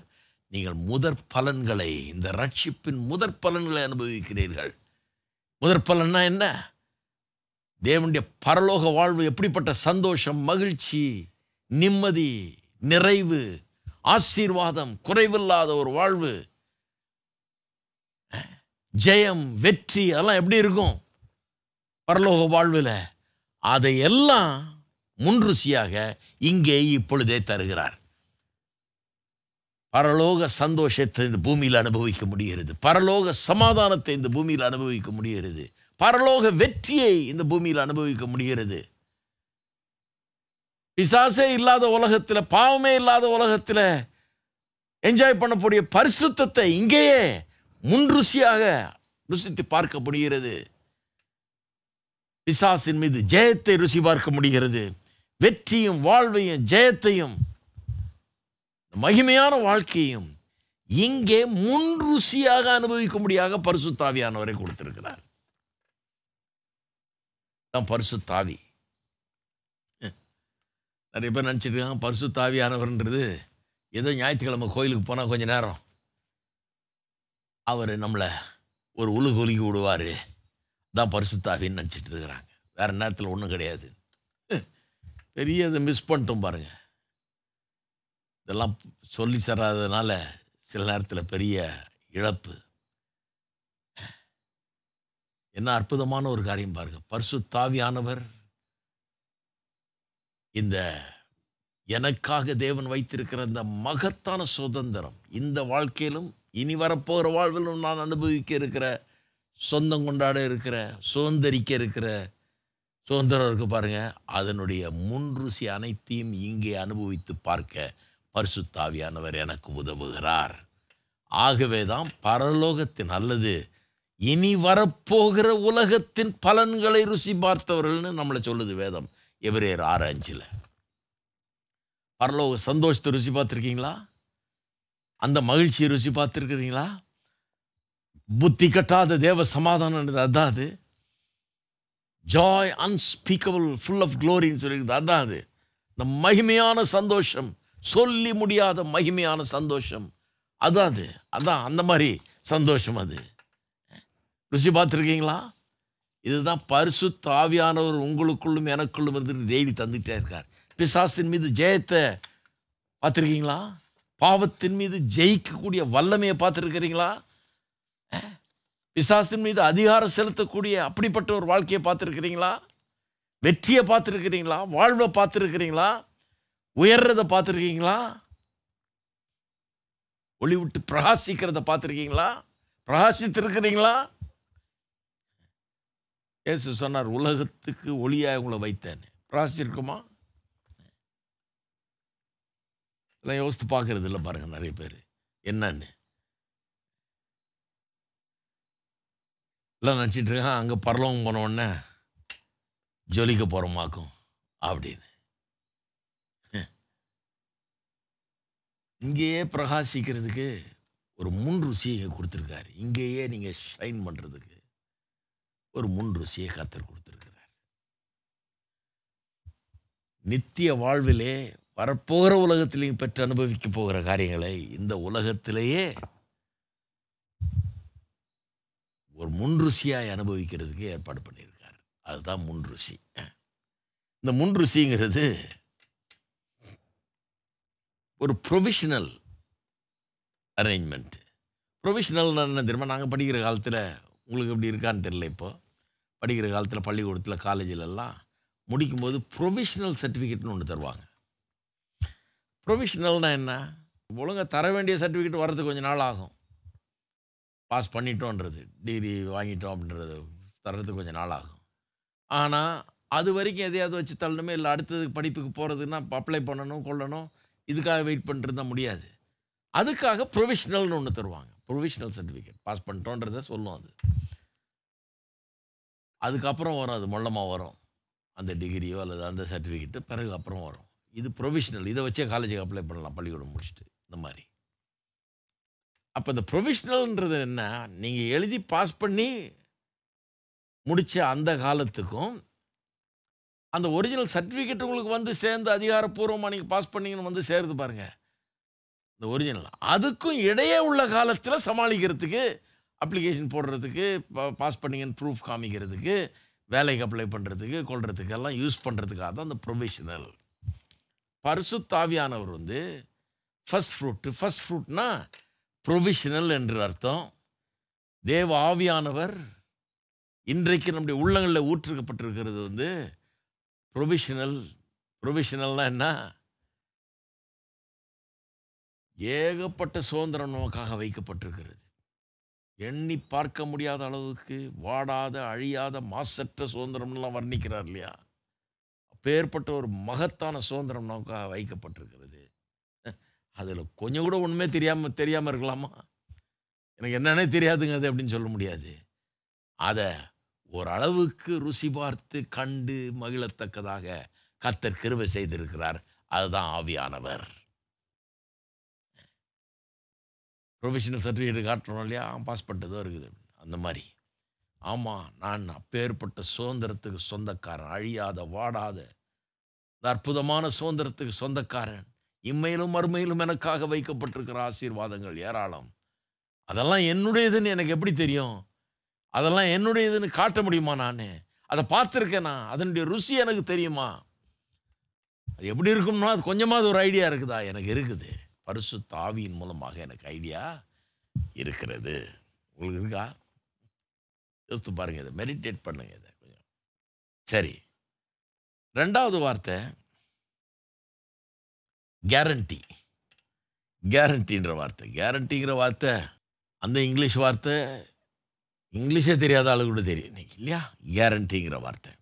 நீங்கள் முதற் பலன்களை இந்த ரட்சிப்பின் முதற் பலன்களை அனுபவிக்கிறீர்கள் முதற் பலன்னா என்ன தேவனுடைய பரலோக வாழ்வு எப்படிப்பட்ட சந்தோஷம் மகிழ்ச்சி நிம்மதி நிறைவு ஆசீர்வாதம் குறைவில்லாத ஒரு வாழ்வு ஜெயம் வெற்றி அதெல்லாம் எப்படி இருக்கும் பரலோக வாழ்வில் அதையெல்லாம் முன்ருசியாக இங்கே இப்பொழுதே தருகிறார் பரலோக சந்தோஷத்தை இந்த பூமியில் அனுபவிக்க முடிகிறது பரலோக சமாதானத்தை இந்த பூமியில் அனுபவிக்க முடிகிறது பரலோக வெற்றியை இந்த பூமியில் அனுபவிக்க முடிகிறது பிசாசே இல்லாத உலகத்தில் பாவமே இல்லாத உலகத்தில் என்ஜாய் பண்ணக்கூடிய பரிசுத்தத்தை இங்கேயே முன் ருசியாக ருசித்து பார்க்க முடிகிறது பிசாசின் மீது ஜெயத்தை ருசி பார்க்க முடிகிறது வெற்றியும் வாழ்வையும் ஜெயத்தையும் மகிமையான வாழ்க்கையும் இங்கே முன் ருசியாக அனுபவிக்கும்படியாக பரிசுத்தாவியானவரை கொடுத்திருக்கிறார் தான் பரிசு தாவி நிறைய பேர் நினச்சிட்டு பரிசு தாவியானவர்ன்றது ஏதோ ஞாயிற்றுக்கிழமை கோயிலுக்கு போனால் கொஞ்சம் நேரம் அவர் நம்மளை ஒரு உழுகு ஒழுகி விடுவார் தான் தாவின்னு நினச்சிட்டு இருக்கிறாங்க வேறு நேரத்தில் ஒன்றும் கிடையாது பெரிய இதை மிஸ் பண்ணிட்டோம் பாருங்கள் இதெல்லாம் சொல்லி தராதனால சில நேரத்தில் பெரிய இழப்பு என்ன அற்புதமான ஒரு காரியம் பாருங்க பர்சு தாவியானவர் இந்த எனக்காக தேவன் வைத்திருக்கிற இந்த மகத்தான சுதந்திரம் இந்த வாழ்க்கையிலும் இனி வரப்போகிற வாழ்விலும் நான் அனுபவிக்க இருக்கிற சொந்தம் கொண்டாட இருக்கிற சுதந்திரிக்க இருக்கிற சுதந்திரம் இருக்குது பாருங்கள் அதனுடைய முன்ருசி அனைத்தையும் இங்கே அனுபவித்து பார்க்க பரிசுத்தாவியானவர் எனக்கு உதவுகிறார் ஆகவே தான் பரலோகத்தின் அல்லது இனி வரப்போகிற உலகத்தின் பலன்களை ருசி பார்த்தவர்கள்னு நம்மளை சொல்லுது வேதம் எவரேர் ஆராய்ச்சியில் பரலோக சந்தோஷத்தை ருசி பார்த்துருக்கீங்களா அந்த மகிழ்ச்சியை ருசி பார்த்துருக்குறீங்களா புத்தி கட்டாத தேவ சமாதானம் அதாவது ஜாய் அன்ஸ்பீக்கபிள் ஃபுல் ஆஃப் க்ளோரின்னு சொல்லியிருக்குது அதான் அது இந்த மகிமையான சந்தோஷம் சொல்லி முடியாத மகிமையான சந்தோஷம் அதான் அது அதான் அந்த மாதிரி சந்தோஷம் அது ருசி பார்த்துருக்கீங்களா இதுதான் பரிசு தாவியானவர் உங்களுக்குள்ளும் எனக்குள்ளும் வந்து தேவி தந்துகிட்டே இருக்கார் பிசாசின் மீது ஜெயத்தை பார்த்துருக்கீங்களா பாவத்தின் மீது ஜெயிக்கக்கூடிய வல்லமையை பார்த்துருக்கிறீங்களா பிசாசின் மீது அதிகாரம் செலுத்தக்கூடிய அப்படிப்பட்ட ஒரு வாழ்க்கையை பார்த்துருக்கிறீங்களா வெற்றியை பார்த்துருக்கிறீங்களா வாழ்வை பார்த்துருக்கிறீங்களா உயர்றதை பார்த்துருக்கீங்களா ஒளி விட்டு பிரகாசிக்கிறத பார்த்துருக்கீங்களா இருக்கிறீங்களா ஏசு சொன்னார் உலகத்துக்கு ஒளியாக உங்களை வைத்தேன்னு பிராசிச்சிருக்குமா இல்லை யோசித்து பார்க்கறது இல்லை பாருங்கள் நிறைய பேர் என்னன்னு எல்லாம் நினச்சிட்டு இருக்கேன் அங்கே பரலவம் போனோடனே ஜொலிக்க போகிறோமாக்கும் அப்படின்னு இங்கேயே பிரகாசிக்கிறதுக்கு ஒரு முன் ருசியை கொடுத்துருக்காரு இங்கேயே நீங்கள் ஷைன் பண்ணுறதுக்கு ஒரு முன் ருசியை கத்தர் கொடுத்துருக்கிறார் நித்திய வாழ்விலே வரப்போகிற உலகத்திலையும் பெற்று அனுபவிக்க போகிற காரியங்களை இந்த உலகத்திலேயே ஒரு முன் ருசியாய் அனுபவிக்கிறதுக்கு ஏற்பாடு பண்ணியிருக்கார் அதுதான் முன் ருசி இந்த முன் ருசிங்கிறது ஒரு ப்ரொவிஷனல் அரேஞ்ச்மெண்ட்டு ப்ரொவிஷனல் என்ன தெரியுமா நாங்கள் படிக்கிற காலத்தில் உங்களுக்கு எப்படி இருக்கான்னு தெரில இப்போது படிக்கிற காலத்தில் பள்ளிக்கூடத்தில் காலேஜிலெல்லாம் முடிக்கும்போது ப்ரொவிஷ்னல் சர்டிஃபிகேட்னு ஒன்று தருவாங்க ப்ரொவிஷ்னல்னால் என்ன ஒழுங்காக தர வேண்டிய சர்டிஃபிகேட் வரதுக்கு கொஞ்சம் நாள் ஆகும் பாஸ் பண்ணிட்டோன்றது டிகிரி வாங்கிட்டோம் அப்படின்றது தர்றதுக்கு கொஞ்சம் நாள் ஆகும் ஆனால் அது வரைக்கும் எதையாவது வச்சு தள்ளணுமே இல்லை அடுத்தது படிப்புக்கு போகிறதுன்னா அப்ளை பண்ணணும் கொள்ளணும் இதுக்காக வெயிட் பண்ணிருந்தால் முடியாது அதுக்காக ப்ரொவிஷ்னல்னு ஒன்று தருவாங்க ப்ரொவிஷ்னல் சர்டிஃபிகேட் பாஸ் பண்ணிட்டோன்றதை சொல்லும் அது அதுக்கப்புறம் வரும் அது மொள்ளமாக வரும் அந்த டிகிரியோ அல்லது அந்த சர்டிஃபிகேட்டோ பிறகு அப்புறம் வரும் இது ப்ரொவிஷ்னல் இதை வச்சே காலேஜுக்கு அப்ளை பண்ணலாம் பள்ளிக்கூடம் முடிச்சுட்டு இந்த மாதிரி அப்போ இந்த ப்ரொவிஷ்னல்ன்றது என்ன நீங்கள் எழுதி பாஸ் பண்ணி முடித்த அந்த காலத்துக்கும் அந்த ஒரிஜினல் சர்டிஃபிகேட் உங்களுக்கு வந்து சேர்ந்து அதிகாரப்பூர்வமாக நீங்கள் பாஸ் பண்ணிங்கன்னு வந்து சேருது பாருங்கள் இந்த ஒரிஜினல் அதுக்கும் இடையே உள்ள காலத்தில் சமாளிக்கிறதுக்கு அப்ளிகேஷன் போடுறதுக்கு பாஸ் பண்ணிங்கன்னு ப்ரூஃப் காமிக்கிறதுக்கு வேலைக்கு அப்ளை பண்ணுறதுக்கு கொள்றதுக்கெல்லாம் யூஸ் பண்ணுறதுக்காக தான் அந்த ப்ரொவிஷனல் தாவியானவர் வந்து ஃபஸ்ட் ஃப்ரூட்டு ஃபஸ்ட் ஃப்ரூட்னா ப்ரொவிஷனல் என்று அர்த்தம் தேவ ஆவியானவர் இன்றைக்கு நம்முடைய உள்ளங்களில் ஊற்றுக்கப்பட்டிருக்கிறது வந்து ப்ரொவிஷனல் ப்ரொவிஷனல்னால் என்ன ஏகப்பட்ட சுதந்திரம் நமக்காக வைக்கப்பட்டிருக்கிறது எண்ணி பார்க்க முடியாத அளவுக்கு வாடாத அழியாத மாசற்ற சுதந்திரம்லாம் வர்ணிக்கிறார் இல்லையா அப்பேற்பட்ட ஒரு மகத்தான சுதந்திரம் நமக்காக வைக்கப்பட்டிருக்கிறது அதில் கொஞ்சம் கூட ஒன்றுமே தெரியாமல் தெரியாமல் இருக்கலாமா எனக்கு என்னென்ன தெரியாதுங்க அது அப்படின்னு சொல்ல முடியாது அதை ஓரளவுக்கு ருசி பார்த்து கண்டு மகிழத்தக்கதாக கத்தர் கிருவை செய்திருக்கிறார் அதுதான் ஆவியானவர் ப்ரொஃபஷனல் சர்டிஃபிகேட் காட்டுறோம் இல்லையா பாஸ்போர்ட் ஏதோ இருக்குது அந்த மாதிரி ஆமாம் நான் அப்பேற்பட்ட சுதந்திரத்துக்கு சொந்தக்காரன் அழியாத வாடாத இந்த அற்புதமான சுதந்திரத்துக்கு சொந்தக்காரன் இம்மையிலும் மறுமையிலும் எனக்காக வைக்கப்பட்டிருக்கிற ஆசீர்வாதங்கள் ஏராளம் அதெல்லாம் என்னுடையதுன்னு எனக்கு எப்படி தெரியும் அதெல்லாம் என்னுடையதுன்னு காட்ட முடியுமா நான் அதை நான் அதனுடைய ருசி எனக்கு தெரியுமா அது எப்படி இருக்கும்னா அது கொஞ்சமாவது ஒரு ஐடியா இருக்குதா எனக்கு இருக்குது பரிசு தாவியின் மூலமாக எனக்கு ஐடியா இருக்கிறது உங்களுக்கு இருக்கா யோசித்து பாருங்கள் இதை மெடிடேட் பண்ணுங்கள் இதை கொஞ்சம் சரி ரெண்டாவது வார்த்தை கேரண்டி கேரண்டின்ற வார்த்தை கேரண்டிங்கிற வார்த்தை அந்த இங்கிலீஷ் வார்த்தை இங்கிலீஷே தெரியாத ஆளு கூட தெரியும் இன்னைக்கு இல்லையா கேரண்டிங்கிற வார்த்தை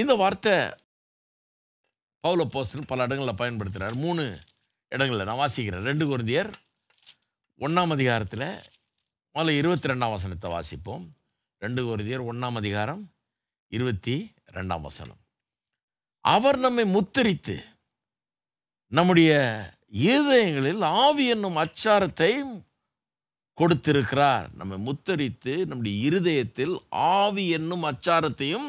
இந்த வார்த்தை பவுல போஸ்டன் பல இடங்களில் பயன்படுத்துகிறார் மூணு இடங்களில் நான் வாசிக்கிறேன் ரெண்டு குருந்தியர் ஒன்றாம் அதிகாரத்தில் முதல்ல இருபத்தி ரெண்டாம் வசனத்தை வாசிப்போம் ரெண்டு குருந்தியர் ஒன்றாம் அதிகாரம் இருபத்தி ரெண்டாம் வசனம் அவர் நம்மை முத்தரித்து நம்முடைய இருதயங்களில் ஆவி என்னும் அச்சாரத்தை கொடுத்திருக்கிறார் நம்மை முத்தரித்து நம்முடைய இருதயத்தில் ஆவி என்னும் அச்சாரத்தையும்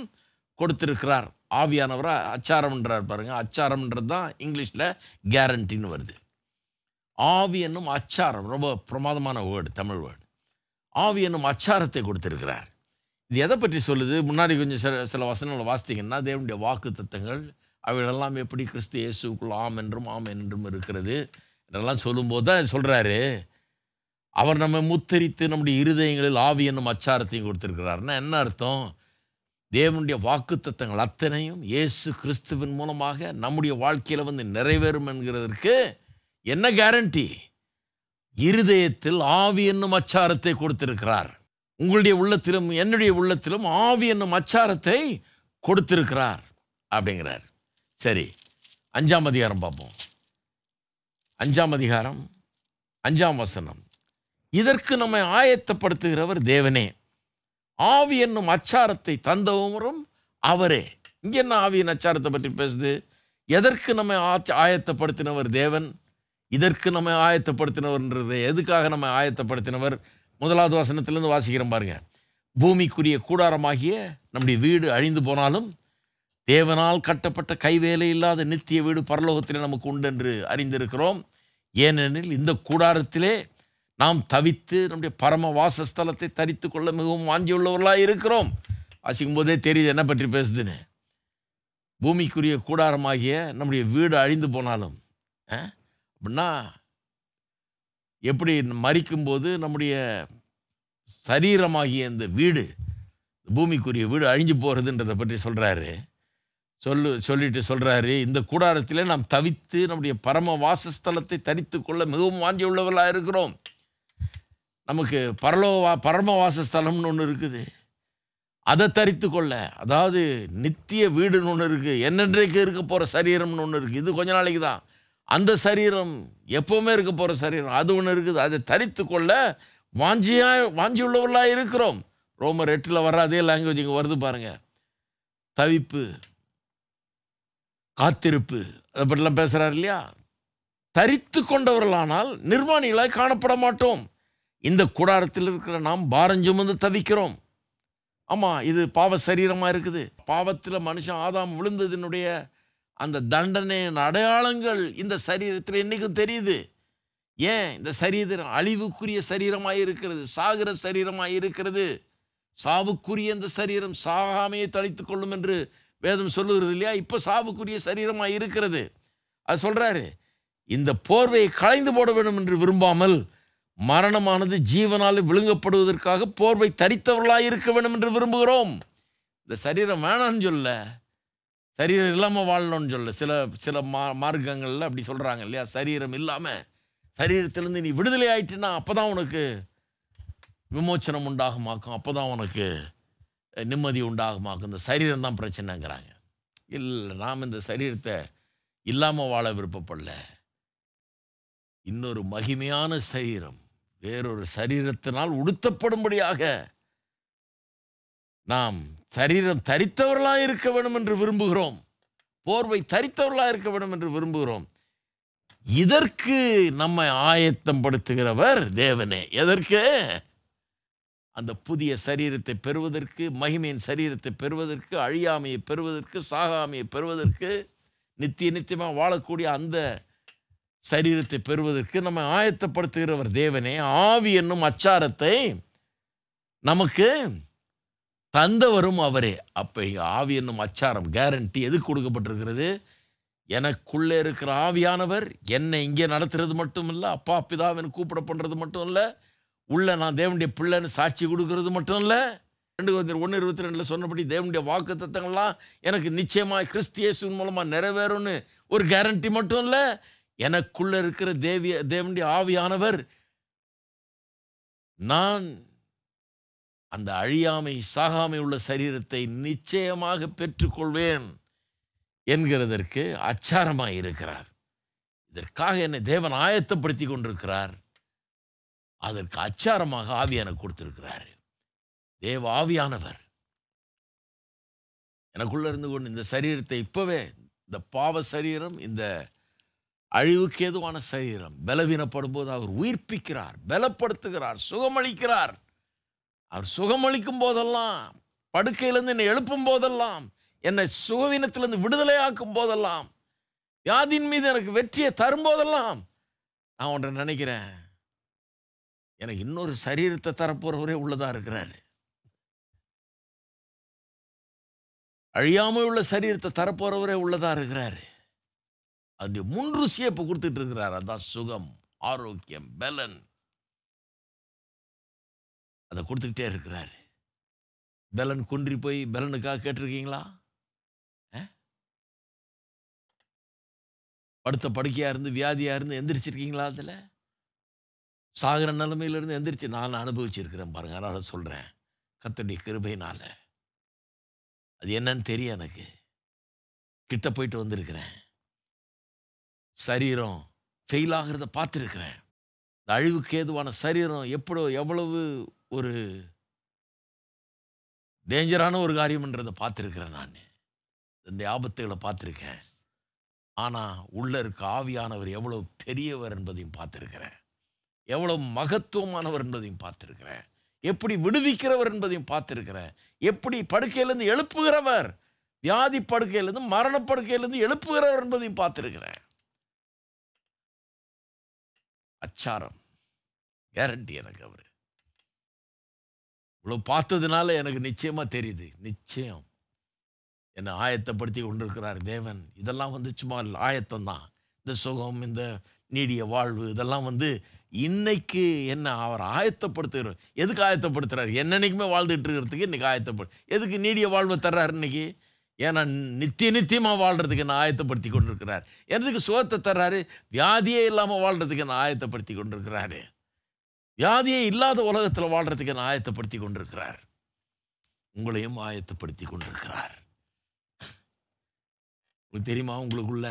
கொடுத்துருக்கிறார் ஆவியானவரை அச்சாரம்ன்றார் பாருங்கள் அச்சாரம்ன்றது தான் இங்கிலீஷில் கேரண்டின்னு வருது ஆவி என்னும் அச்சாரம் ரொம்ப பிரமாதமான வேர்டு தமிழ் வேர்டு ஆவி என்னும் அச்சாரத்தை கொடுத்துருக்கிறார் இது எதை பற்றி சொல்லுது முன்னாடி கொஞ்சம் சில சில வசனங்களை வாசித்தீங்கன்னா தேவனுடைய வாக்கு தத்தங்கள் அவைகளெல்லாம் எப்படி கிறிஸ்து இயேசுக்குள் ஆம் என்றும் ஆம் என்றும் இருக்கிறது இதெல்லாம் சொல்லும்போது தான் சொல்கிறாரு அவர் நம்ம முத்தரித்து நம்முடைய இருதயங்களில் ஆவி என்னும் அச்சாரத்தையும் கொடுத்துருக்கிறாருன்னா என்ன அர்த்தம் தேவனுடைய வாக்கு தத்தங்கள் அத்தனையும் இயேசு கிறிஸ்துவின் மூலமாக நம்முடைய வாழ்க்கையில் வந்து நிறைவேறும் என்கிறதற்கு என்ன கேரண்டி இருதயத்தில் ஆவி என்னும் அச்சாரத்தை கொடுத்திருக்கிறார் உங்களுடைய உள்ளத்திலும் என்னுடைய உள்ளத்திலும் ஆவி என்னும் அச்சாரத்தை கொடுத்திருக்கிறார் அப்படிங்கிறார் சரி அஞ்சாம் அதிகாரம் பார்ப்போம் அஞ்சாம் அதிகாரம் அஞ்சாம் வசனம் இதற்கு நம்மை ஆயத்தப்படுத்துகிறவர் தேவனே ஆவி என்னும் அச்சாரத்தை தந்தவரும் அவரே இங்கே என்ன ஆவியின் அச்சாரத்தை பற்றி பேசுது எதற்கு நம்ம ஆயத்தப்படுத்தினவர் தேவன் இதற்கு நம்ம ஆயத்தப்படுத்தினவர்ன்றது எதுக்காக நம்ம ஆயத்தப்படுத்தினவர் முதலாவது வாசனத்திலேருந்து வாசிக்கிறோம் பாருங்க பூமிக்குரிய கூடாரமாகிய நம்முடைய வீடு அழிந்து போனாலும் தேவனால் கட்டப்பட்ட கைவேலை இல்லாத நித்திய வீடு பரலோகத்திலே நமக்கு உண்டு என்று அறிந்திருக்கிறோம் ஏனெனில் இந்த கூடாரத்திலே நாம் தவித்து நம்முடைய பரம வாசஸ்தலத்தை தரித்து கொள்ள மிகவும் வாஞ்சியுள்ளவர்களாக இருக்கிறோம் வாசிக்கும் போதே தெரியுது என்ன பற்றி பேசுதுன்னு பூமிக்குரிய கூடாரமாகிய நம்முடைய வீடு அழிந்து போனாலும் அப்படின்னா எப்படி மறிக்கும்போது நம்முடைய சரீரமாகிய இந்த வீடு பூமிக்குரிய வீடு அழிஞ்சு போகிறதுன்றதை பற்றி சொல்கிறாரு சொல்லு சொல்லிட்டு சொல்கிறாரு இந்த கூடாரத்தில் நாம் தவித்து நம்முடைய பரம வாசஸ்தலத்தை தரித்து கொள்ள மிகவும் வாஞ்சியுள்ளவர்களாக இருக்கிறோம் நமக்கு பரலோவா பரமவாசஸ்தலம்னு ஒன்று இருக்குது அதை தரித்து கொள்ள அதாவது நித்திய வீடுன்னு ஒன்று இருக்குது என்னென்றைக்கு இருக்க போகிற சரீரம்னு ஒன்று இருக்குது இது கொஞ்ச நாளைக்கு தான் அந்த சரீரம் எப்போவுமே இருக்க போகிற சரீரம் அது ஒன்று இருக்குது அதை தரித்து கொள்ள வாஞ்சியாக வாஞ்சி உள்ளவர்களாக இருக்கிறோம் ரோமர் எட்டில் வர்ற அதே லாங்குவேஜ் இங்கே வருது பாருங்கள் தவிப்பு காத்திருப்பு அதை பற்றிலாம் பேசுகிறார் இல்லையா தரித்து கொண்டவர்களானால் நிர்வாணிகளாக காணப்பட மாட்டோம் இந்த கூடாரத்தில் இருக்கிற நாம் பாரஞ்சுமந்து தவிக்கிறோம் ஆமாம் இது பாவ சரீரமாக இருக்குது பாவத்தில் மனுஷன் ஆதாம் விழுந்ததினுடைய அந்த தண்டனையின் அடையாளங்கள் இந்த சரீரத்தில் என்றைக்கும் தெரியுது ஏன் இந்த சரீரம் அழிவுக்குரிய சரீரமாக இருக்கிறது சாகிற சரீரமாக இருக்கிறது சாவுக்குரிய இந்த சரீரம் சாகாமையை தளித்து கொள்ளும் என்று வேதம் சொல்லுகிறது இல்லையா இப்போ சாவுக்குரிய சரீரமாக இருக்கிறது அது சொல்கிறாரு இந்த போர்வையை களைந்து போட வேண்டும் என்று விரும்பாமல் மரணமானது ஜீவனால் விழுங்கப்படுவதற்காக போர்வை தரித்தவர்களாக இருக்க வேண்டும் என்று விரும்புகிறோம் இந்த சரீரம் வேணாம்னு சொல்ல சரீரம் இல்லாமல் வாழணும்னு சொல்ல சில சில மா மார்க்கங்களில் அப்படி சொல்கிறாங்க இல்லையா சரீரம் இல்லாமல் சரீரத்திலேருந்து நீ விடுதலை ஆயிட்டுன்னா அப்போ தான் உனக்கு விமோச்சனம் உண்டாகுமாக்கும் அப்போ தான் உனக்கு நிம்மதி உண்டாகுமாக்கும் இந்த சரீரம் தான் பிரச்சனைங்கிறாங்க இல்லை நாம் இந்த சரீரத்தை இல்லாமல் வாழ விருப்பப்படல இன்னொரு மகிமையான சரீரம் வேறொரு சரீரத்தினால் உடுத்தப்படும்படியாக நாம் சரீரம் தரித்தவர்களாக இருக்க வேண்டும் என்று விரும்புகிறோம் போர்வை தரித்தவர்களாக இருக்க வேண்டும் என்று விரும்புகிறோம் இதற்கு நம்மை ஆயத்தம் படுத்துகிறவர் தேவனே எதற்கு அந்த புதிய சரீரத்தை பெறுவதற்கு மகிமையின் சரீரத்தை பெறுவதற்கு அழியாமையை பெறுவதற்கு சாகாமையை பெறுவதற்கு நித்திய நித்தியமாக வாழக்கூடிய அந்த சரீரத்தை பெறுவதற்கு நம்ம ஆயத்தப்படுத்துகிறவர் தேவனே ஆவி என்னும் அச்சாரத்தை நமக்கு தந்தவரும் அவரே அப்போ ஆவி என்னும் அச்சாரம் கேரண்டி எது கொடுக்கப்பட்டிருக்கிறது எனக்குள்ளே இருக்கிற ஆவியானவர் என்னை இங்கே நடத்துறது மட்டும் இல்லை அப்பா பிதாவின் கூப்பிட பண்ணுறது மட்டும் இல்லை உள்ள நான் தேவனுடைய பிள்ளைன்னு சாட்சி கொடுக்கறது மட்டும் இல்லை ரெண்டு ஒன்று இருபத்தி ரெண்டில் சொன்னபடி தேவனுடைய வாக்கு தத்தங்கள்லாம் எனக்கு நிச்சயமாக கிறிஸ்தியேசுவின் மூலமாக நிறைவேறும்னு ஒரு கேரண்டி மட்டும் இல்லை எனக்குள்ள இருக்கிற தேவிய தேவனுடைய ஆவியானவர் நான் அந்த அழியாமை சாகாமை உள்ள சரீரத்தை நிச்சயமாக பெற்றுக்கொள்வேன் என்கிறதற்கு அச்சாரமாக இருக்கிறார் இதற்காக என்னை தேவன் ஆயத்தப்படுத்தி கொண்டிருக்கிறார் அதற்கு அச்சாரமாக ஆவியான கொடுத்திருக்கிறார் தேவ ஆவியானவர் எனக்குள்ள இருந்து கொண்டு இந்த சரீரத்தை இப்போவே இந்த பாவ சரீரம் இந்த அழிவுக்கு ஏதுவான சரீரம் பலவீனப்படும் போது அவர் உயிர்ப்பிக்கிறார் பலப்படுத்துகிறார் சுகமளிக்கிறார் அவர் சுகமளிக்கும் போதெல்லாம் படுக்கையிலேருந்து என்னை எழுப்பும் போதெல்லாம் என்னை சுகவீனத்திலேருந்து விடுதலையாக்கும் போதெல்லாம் வியாதியின் மீது எனக்கு வெற்றியை தரும்போதெல்லாம் நான் ஒன்றை நினைக்கிறேன் எனக்கு இன்னொரு சரீரத்தை தரப்போகிறவரே உள்ளதாக இருக்கிறாரு அழியாமல் உள்ள சரீரத்தை தரப்போகிறவரே உள்ளதாக இருக்கிறாரு அதனுடைய முன் ருசியை இப்போ கொடுத்துட்டு இருக்கிறார் அதான் சுகம் ஆரோக்கியம் பலன் அதை கொடுத்துக்கிட்டே இருக்கிறாரு பலன் குன்றி போய் பலனுக்காக கேட்டிருக்கீங்களா படுத்த படுக்கையாக இருந்து வியாதியாக இருந்து எந்திரிச்சிருக்கீங்களா அதில் சாகிற நிலைமையிலிருந்து எந்திரிச்சு நான் அனுபவிச்சிருக்கிறேன் பாருங்க அதனால் சொல்கிறேன் கத்தடி கிருபையினால் அது என்னன்னு தெரியும் எனக்கு கிட்ட போயிட்டு வந்திருக்கிறேன் சரீரம் ஃபெயில் ஆகிறத பார்த்துருக்குறேன் இந்த அழிவுக்கு ஏதுவான சரீரம் எப்படோ எவ்வளவு ஒரு டேஞ்சரான ஒரு காரியம்ன்றதை பார்த்துருக்குறேன் நான் இந்த ஆபத்துகளை பார்த்துருக்கேன் ஆனால் உள்ளே இருக்க ஆவியானவர் எவ்வளோ பெரியவர் என்பதையும் பார்த்துருக்குறேன் எவ்வளோ மகத்துவமானவர் என்பதையும் பார்த்துருக்குறேன் எப்படி விடுவிக்கிறவர் என்பதையும் பார்த்துருக்குறேன் எப்படி படுக்கையிலேருந்து எழுப்புகிறவர் வியாதி படுக்கையிலேருந்து மரணப்படுக்கையிலேருந்து எழுப்புகிறவர் என்பதையும் பார்த்துருக்குறேன் அச்சாரம் கேரண்டி எனக்கு அவர் இவ்வளோ பார்த்ததுனால எனக்கு நிச்சயமாக தெரியுது நிச்சயம் என்னை ஆயத்தப்படுத்தி கொண்டிருக்கிறார் தேவன் இதெல்லாம் வந்து சும்மா ஆயத்தம் தான் இந்த சுகம் இந்த நீடிய வாழ்வு இதெல்லாம் வந்து இன்னைக்கு என்ன அவர் ஆயத்தப்படுத்துகிறார் எதுக்கு ஆயத்தப்படுத்துகிறார் என்னன்னைக்குமே வாழ்ந்துட்டு இருக்கிறதுக்கு இன்றைக்கி ஆயத்தப்படு எதுக்கு நீடிய வாழ்வு தர்றார் இன்னைக்கு ஏன்னா நித்திய நித்தியமாக வாழ்கிறதுக்கு நான் ஆயத்தப்படுத்தி கொண்டிருக்கிறார் எனக்கு சுகத்தை தர்றாரு வியாதியே இல்லாமல் வாழ்கிறதுக்கு நான் ஆயத்தப்படுத்தி கொண்டிருக்கிறாரு வியாதியே இல்லாத உலகத்தில் வாழ்கிறதுக்கு நான் ஆயத்தப்படுத்தி கொண்டிருக்கிறார் உங்களையும் ஆயத்தப்படுத்தி கொண்டிருக்கிறார் உங்களுக்கு தெரியுமா உங்களுக்குள்ள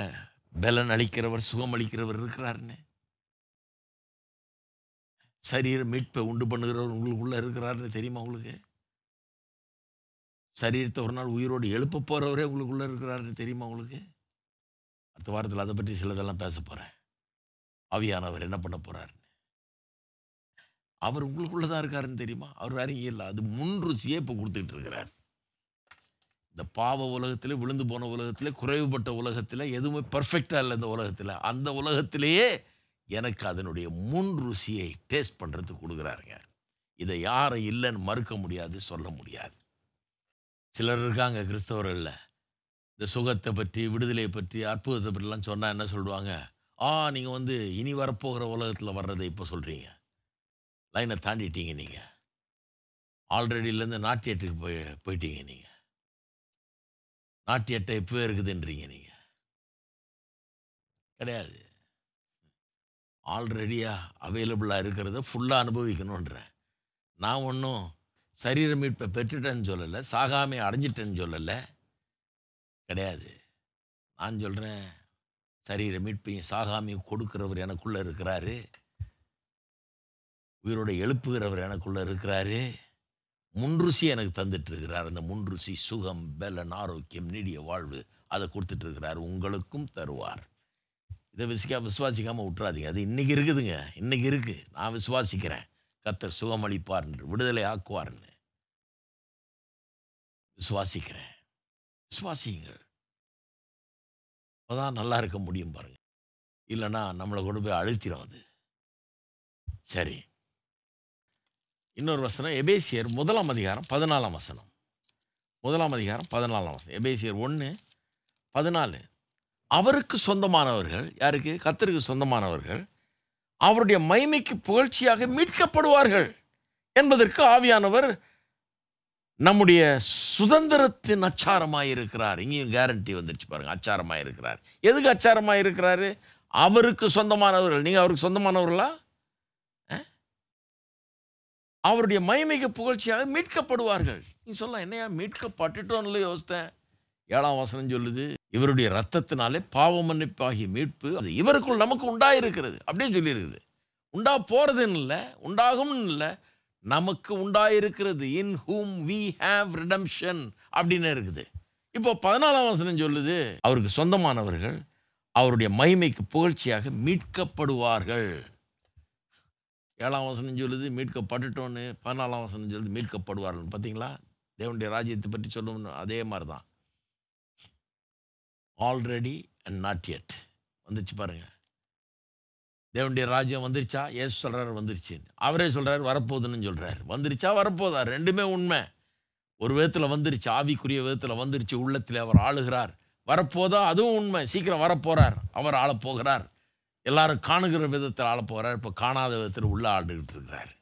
பலன் அளிக்கிறவர் சுகம் அளிக்கிறவர் இருக்கிறாருன்னு சரீர மீட்பை உண்டு பண்ணுகிறவர் உங்களுக்குள்ளே இருக்கிறாருன்னு தெரியுமா உங்களுக்கு சரீரத்தை ஒரு நாள் உயிரோடு எழுப்ப போகிறவரே உங்களுக்குள்ளே இருக்கிறாரு தெரியுமா உங்களுக்கு அடுத்த வாரத்தில் அதை பற்றி சிலதெல்லாம் பேச போகிறேன் ஆவியானவர் என்ன பண்ண போகிறாருன்னு அவர் உங்களுக்குள்ளே தான் இருக்காருன்னு தெரியுமா அவர் இங்கே இல்லை அது முன் ருசியே இப்போ கொடுத்துட்டு இருக்கிறார் இந்த பாவ உலகத்தில் விழுந்து போன உலகத்தில் குறைவுபட்ட உலகத்தில் எதுவுமே பர்ஃபெக்டாக இல்லை இந்த உலகத்தில் அந்த உலகத்திலேயே எனக்கு அதனுடைய முன் ருசியை டேஸ்ட் பண்ணுறதுக்கு கொடுக்குறாருங்க இதை யாரை இல்லைன்னு மறுக்க முடியாது சொல்ல முடியாது சிலர் இருக்காங்க கிறிஸ்தவர்களில் இந்த சுகத்தை பற்றி விடுதலையை பற்றி அற்புதத்தை பற்றிலாம் சொன்னால் என்ன சொல்லுவாங்க ஆ நீங்கள் வந்து இனி வரப்போகிற உலகத்தில் வர்றதை இப்போ சொல்கிறீங்க லைனை தாண்டிட்டீங்க நீங்கள் ஆல்ரெடியிலேருந்து நாட்டியத்துக்கு போய் போயிட்டீங்க நீங்கள் நாட்டியட்டை எப்போ இருக்குதுன்றீங்க நீங்கள் கிடையாது ஆல்ரெடியாக அவைலபிளாக இருக்கிறத ஃபுல்லாக அனுபவிக்கணுன்றேன் நான் ஒன்றும் சரீர மீட்பை பெற்றுட்டேன்னு சொல்லலை சாகாமையை அடைஞ்சிட்டேன்னு சொல்லலை கிடையாது நான் சொல்கிறேன் சரீர மீட்பையும் சாகாமையும் கொடுக்குறவர் எனக்குள்ளே இருக்கிறாரு உயிரோட எழுப்புகிறவர் எனக்குள்ளே இருக்கிறாரு முன்றுசி எனக்கு தந்துட்டு இருக்கிறார் அந்த ருசி சுகம் பலன் ஆரோக்கியம் நீடிய வாழ்வு அதை கொடுத்துட்ருக்கிறார் உங்களுக்கும் தருவார் இதை விசிக்கா விசுவாசிக்காமல் விட்டுறாதீங்க அது இன்றைக்கி இருக்குதுங்க இன்றைக்கி இருக்குது நான் விசுவாசிக்கிறேன் கத்தர் சுகமளிப்பார் என்று விடுதலை ஆக்குவார்னு விசுவாசிக்கிறேன் விசுவாசியுங்கள் அப்போதான் நல்லா இருக்க முடியும் பாருங்கள் இல்லைன்னா நம்மளை கொண்டு போய் அழுத்திடும் அது சரி இன்னொரு வசனம் எபேசியர் முதலாம் அதிகாரம் பதினாலாம் வசனம் முதலாம் அதிகாரம் பதினாலாம் வசனம் எபேசியர் ஒன்று பதினாலு அவருக்கு சொந்தமானவர்கள் யாருக்கு கத்தருக்கு சொந்தமானவர்கள் அவருடைய மைமைக்கு புகழ்ச்சியாக மீட்கப்படுவார்கள் என்பதற்கு ஆவியானவர் நம்முடைய சுதந்திரத்தின் அச்சாரமாக இருக்கிறார் இங்கேயும் கேரண்டி வந்துருச்சு பாருங்கள் அச்சாரமாக இருக்கிறார் எதுக்கு அச்சாரமாக இருக்கிறாரு அவருக்கு சொந்தமானவர்கள் நீங்கள் அவருக்கு சொந்தமானவர்களா அவருடைய மைமைக்கு புகழ்ச்சியாக மீட்கப்படுவார்கள் நீ சொல்லலாம் என்னையா மீட்கப்பட்டுட்டோன்னு யோசித்தேன் ஏழாம் வசனம் சொல்லுது இவருடைய ரத்தத்தினாலே பாவ மன்னிப்பாகிய மீட்பு அது இவருக்குள் நமக்கு உண்டாயிருக்கிறது அப்படின்னு சொல்லியிருக்குது உண்டா போகிறதுன்னு இல்லை உண்டாகும்னு இல்லை நமக்கு உண்டாயிருக்கிறது in whom we have redemption அப்படின்னு இருக்குது இப்போ பதினாலாம் வசனம் சொல்லுது அவருக்கு சொந்தமானவர்கள் அவருடைய மகிமைக்கு புகழ்ச்சியாக மீட்கப்படுவார்கள் ஏழாம் வசனம் சொல்லுது மீட்கப்பட்டுட்டோன்னு பதினாலாம் வசனம் சொல்லுது மீட்கப்படுவார்கள் பார்த்தீங்களா தேவனுடைய ராஜ்யத்தை பற்றி சொல்லணும்னு அதே மாதிரி தான் ஆல்ரெடி அண்ட் நாட் எட் வந்துருச்சு பாருங்கள் தேவனுடைய ராஜ்யம் வந்துருச்சா ஏசு சொல்கிறார் வந்துருச்சு அவரே சொல்கிறார் வரப்போகுதுன்னு சொல்கிறார் வந்துருச்சா வரப்போதா ரெண்டுமே உண்மை ஒரு விதத்தில் வந்துருச்சு ஆவிக்குரிய விதத்தில் வந்துருச்சு உள்ளத்தில் அவர் ஆளுகிறார் வரப்போதா அதுவும் உண்மை சீக்கிரம் வரப்போகிறார் அவர் ஆளப்போகிறார் எல்லாரும் காணுகிற விதத்தில் ஆளப்போகிறார் இப்போ காணாத விதத்தில் உள்ளே ஆடுகிட்டு இருக்கிறார்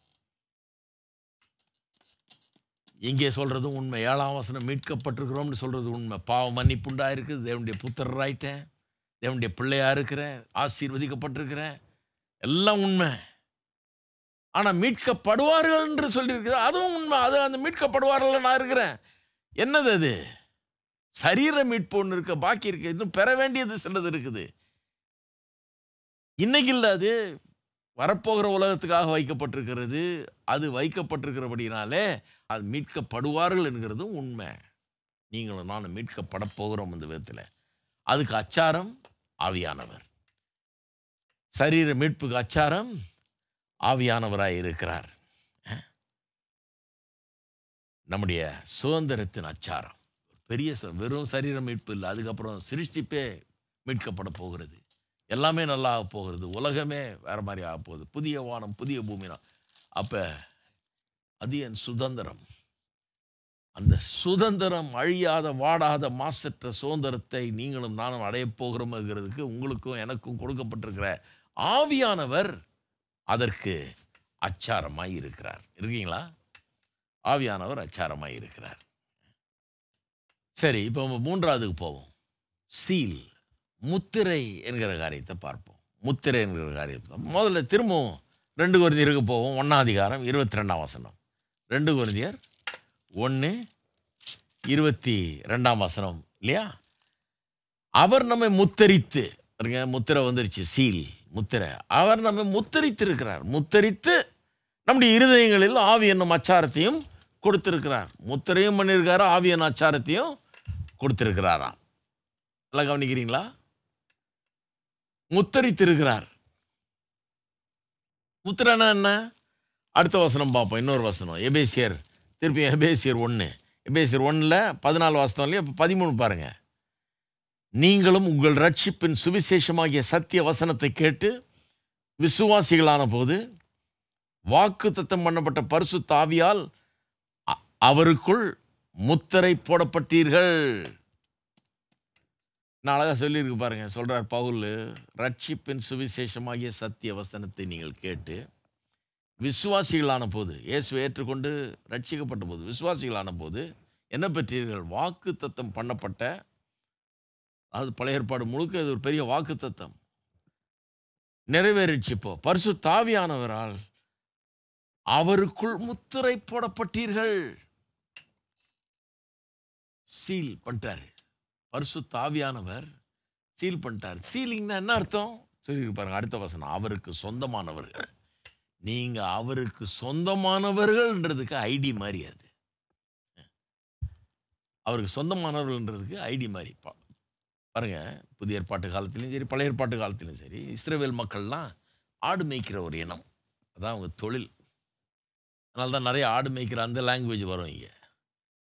இங்கே சொல்கிறதும் உண்மை ஏழாம் வசனம் மீட்கப்பட்டிருக்கிறோம்னு சொல்கிறது உண்மை பாவம் மன்னிப்புண்டாக இருக்குது தேவனுடைய புத்தராயிட்டேன் தேவனுடைய பிள்ளையாக இருக்கிறேன் ஆசீர்வதிக்கப்பட்டிருக்கிறேன் எல்லாம் உண்மை ஆனால் மீட்கப்படுவார்கள் என்று சொல்லியிருக்குது அதுவும் உண்மை அது அந்த மீட்கப்படுவார்கள் நான் இருக்கிறேன் என்னது அது சரீர மீட்பு ஒன்று இருக்க பாக்கி இருக்க இன்னும் பெற வேண்டியது சிலது இருக்குது இன்னைக்கு இல்லை அது வரப்போகிற உலகத்துக்காக வைக்கப்பட்டிருக்கிறது அது வைக்கப்பட்டிருக்கிறபடினாலே அது மீட்கப்படுவார்கள் என்கிறதும் உண்மை நீங்களும் நான் மீட்கப்பட போகிறோம் இந்த விதத்தில் அதுக்கு அச்சாரம் ஆவியானவர் சரீர மீட்புக்கு அச்சாரம் ஆவியானவராக இருக்கிறார் நம்முடைய சுதந்திரத்தின் அச்சாரம் பெரிய வெறும் சரீர மீட்பு இல்லை அதுக்கப்புறம் சிருஷ்டிப்பே மீட்கப்பட போகிறது எல்லாமே நல்லா ஆக போகிறது உலகமே வேறு மாதிரி ஆக போகுது புதிய வானம் புதிய தான் அப்போ அது என் சுதந்திரம் அந்த சுதந்திரம் அழியாத வாடாத மாசற்ற சுதந்திரத்தை நீங்களும் நானும் அடையப் போகிறோம்ங்கிறதுக்கு உங்களுக்கும் எனக்கும் கொடுக்கப்பட்டிருக்கிற ஆவியானவர் அதற்கு அச்சாரமாய் இருக்கிறார் இருக்கீங்களா ஆவியானவர் அச்சாரமாய் இருக்கிறார் சரி இப்போ மூன்றாவதுக்கு போவோம் சீல் முத்திரை என்கிற காரியத்தை பார்ப்போம் முத்திரை என்கிற காரியத்தை முதல்ல திரும்பவும் ரெண்டு குறைஞ்சிருக்கு போவோம் ஒன்றாம் அதிகாரம் இருபத்தி ரெண்டாம் வசனம் ரெண்டு குருந்தியர் ஒன்று இருபத்தி ரெண்டாம் வசனம் இல்லையா அவர் நம்மை முத்தரித்து முத்திரை வந்துருச்சு சீல் முத்திரை அவர் நம்மை முத்தரித்து இருக்கிறார் முத்தரித்து நம்முடைய இருதயங்களில் ஆவி என்னும் அச்சாரத்தையும் கொடுத்திருக்கிறார் முத்திரையும் பண்ணியிருக்காரு ஆவி என்னும் அச்சாரத்தையும் கொடுத்திருக்கிறாராம் நல்லா கவனிக்கிறீங்களா முத்தரித்திருக்கிறார் முத்திரன்னா என்ன அடுத்த வசனம் பார்ப்போம் இன்னொரு வசனம் எபேசியர் திருப்பி எபேசியர் ஒன்று எபேசியர் ஒன்றில் பதினாலு இல்லையா இப்போ பதிமூணு பாருங்கள் நீங்களும் உங்கள் ரட்சிப்பின் சுவிசேஷமாகிய சத்திய வசனத்தை கேட்டு விசுவாசிகளான போது வாக்கு தத்தம் பண்ணப்பட்ட பரிசு தாவியால் அவருக்குள் முத்திரை போடப்பட்டீர்கள் நான் அழகாக சொல்லியிருக்கு பாருங்கள் சொல்கிறார் பவுல் ரட்சிப்பின் சுவிசேஷமாகிய சத்திய வசனத்தை நீங்கள் கேட்டு விசுவாசிகளான போது இயேசுவை ஏற்றுக்கொண்டு ரட்சிக்கப்பட்ட போது விசுவாசிகளான போது என்ன பெற்றீர்கள் வாக்கு தத்தம் பண்ணப்பட்ட அது பழைய ஏற்பாடு முழுக்க இது ஒரு பெரிய வாக்கு தத்தம் நிறைவேறிச்சிப்போ பரிசு தாவியானவரால் அவருக்குள் முத்திரை போடப்பட்டீர்கள் சீல் பண்ணிட்டாரு பரிசு தாவியானவர் சீல் பண்ணிட்டார் சீலிங்னா என்ன அர்த்தம் சொல்லியிருப்பாருங்க அடுத்த வசனம் அவருக்கு சொந்தமானவர்கள் நீங்கள் அவருக்கு சொந்தமானவர்கள்ன்றதுக்கு ஐடி மாதிரி அது அவருக்கு சொந்தமானவர்கள்ன்றதுக்கு ஐடி மாதிரி பாருங்கள் புதிய ஏற்பாட்டு காலத்துலேயும் சரி பழைய ஏற்பாட்டு காலத்துலேயும் சரி இஸ்ரேவேல் மக்கள்லாம் ஆடு மேய்க்கிற ஒரு இனம் அதான் அவங்க தொழில் அதனால தான் நிறைய ஆடு மேய்க்கிற அந்த லாங்குவேஜ் வரும் இங்கே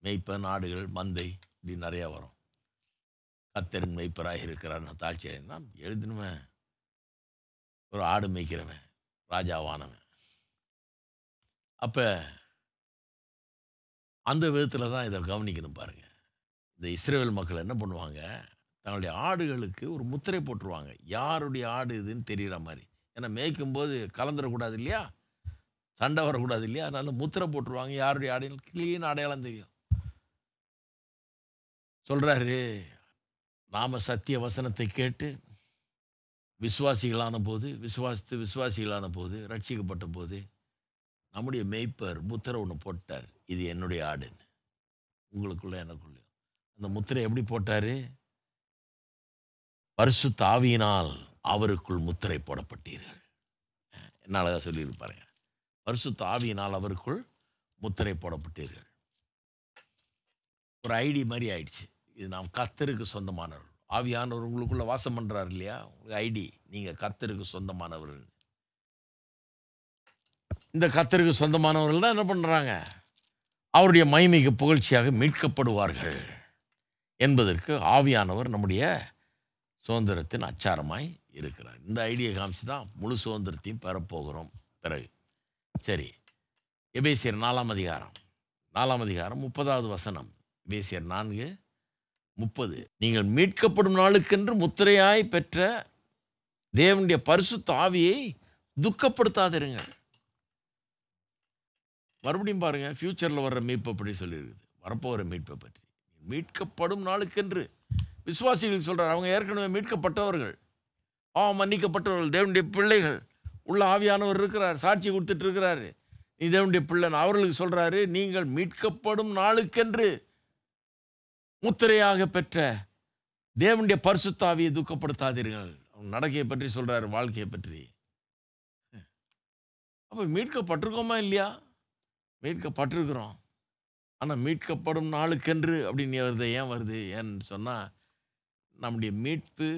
மேய்ப்பன் ஆடுகள் மந்தை இப்படி நிறையா வரும் கத்தரின் மெய்ப்பராக இருக்கிறார் நான் தாழ்ச்சி அடைந்தான் எழுதினுவன் ஒரு ஆடு மேய்க்கிறவன் ராஜாவானவன் அப்போ அந்த விதத்தில் தான் இதை கவனிக்கணும் பாருங்கள் இந்த இஸ்ரேல் மக்கள் என்ன பண்ணுவாங்க தங்களுடைய ஆடுகளுக்கு ஒரு முத்திரை போட்டுருவாங்க யாருடைய ஆடு இதுன்னு தெரிகிற மாதிரி ஏன்னா மேய்க்கும் போது கலந்துடக்கூடாது இல்லையா சண்டை வரக்கூடாது இல்லையா அதனால் முத்திரை போட்டுருவாங்க யாருடைய ஆடையும் கிளீன் அடையாளம் தெரியும் சொல்கிறாரு நாம் சத்திய வசனத்தை கேட்டு விசுவாசிகளான போது விசுவாசித்து விசுவாசிகளான போது ரட்சிக்கப்பட்ட போது நம்முடைய மெய்ப்பர் முத்திரை ஒன்று போட்டார் இது என்னுடைய ஆடுன்னு உங்களுக்குள்ள எனக்குள்ளேயும் அந்த முத்திரை எப்படி போட்டார் பரிசு தாவியினால் அவருக்குள் முத்திரை போடப்பட்டீர்கள் என்ன அழகாக சொல்லியிருப்பாருங்க பரிசு தாவியினால் அவருக்குள் முத்திரை போடப்பட்டீர்கள் ஒரு ஐடி மாதிரி ஆயிடுச்சு இது நாம் கத்தருக்கு சொந்தமானவர்கள் ஆவியானவர் உங்களுக்குள்ளே வாசம் பண்ணுறாரு இல்லையா உங்களுக்கு ஐடி நீங்கள் கத்தருக்கு சொந்தமானவர்கள் இந்த கத்தருக்கு சொந்தமானவர்கள் தான் என்ன பண்ணுறாங்க அவருடைய மைமிகு புகழ்ச்சியாக மீட்கப்படுவார்கள் என்பதற்கு ஆவியானவர் நம்முடைய சுதந்திரத்தின் அச்சாரமாய் இருக்கிறார் இந்த ஐடியா காமிச்சு தான் முழு சுதந்திரத்தையும் பெறப்போகிறோம் பிறகு சரி எபேசியர் நாலாம் அதிகாரம் நாலாம் அதிகாரம் முப்பதாவது வசனம் எபேசியர் நான்கு முப்பது நீங்கள் மீட்கப்படும் நாளுக்கென்று முத்திரையாய் பெற்ற தேவனுடைய பரிசுத்த ஆவியை துக்கப்படுத்தாதிருங்கள் மறுபடியும் பாருங்கள் ஃப்யூச்சரில் வர்ற மீட்பை பற்றி சொல்லியிருக்குது வரப்போகிற மீட்பை பற்றி மீட்கப்படும் நாளுக்கென்று விசுவாசிகள் சொல்கிறார் அவங்க ஏற்கனவே மீட்கப்பட்டவர்கள் ஆ மன்னிக்கப்பட்டவர்கள் தேவனுடைய பிள்ளைகள் உள்ள ஆவியானவர் இருக்கிறார் சாட்சி கொடுத்துட்டு இருக்கிறாரு நீ தேவனுடைய பிள்ளைன்னு அவர்களுக்கு சொல்கிறாரு நீங்கள் மீட்கப்படும் நாளுக்கென்று முத்திரையாக பெற்ற தேவனுடைய பரிசுத்தாவியை துக்கப்படுத்தாதீர்கள் அவங்க நடக்கையை பற்றி சொல்கிறாரு வாழ்க்கையை பற்றி அப்போ மீட்கப்பட்டிருக்கோமா இல்லையா மீட்கப்பட்டிருக்கிறோம் ஆனால் மீட்கப்படும் நாளுக்கென்று அப்படின்னு வருது ஏன் வருது ஏன்னு சொன்னால் நம்முடைய மீட்பு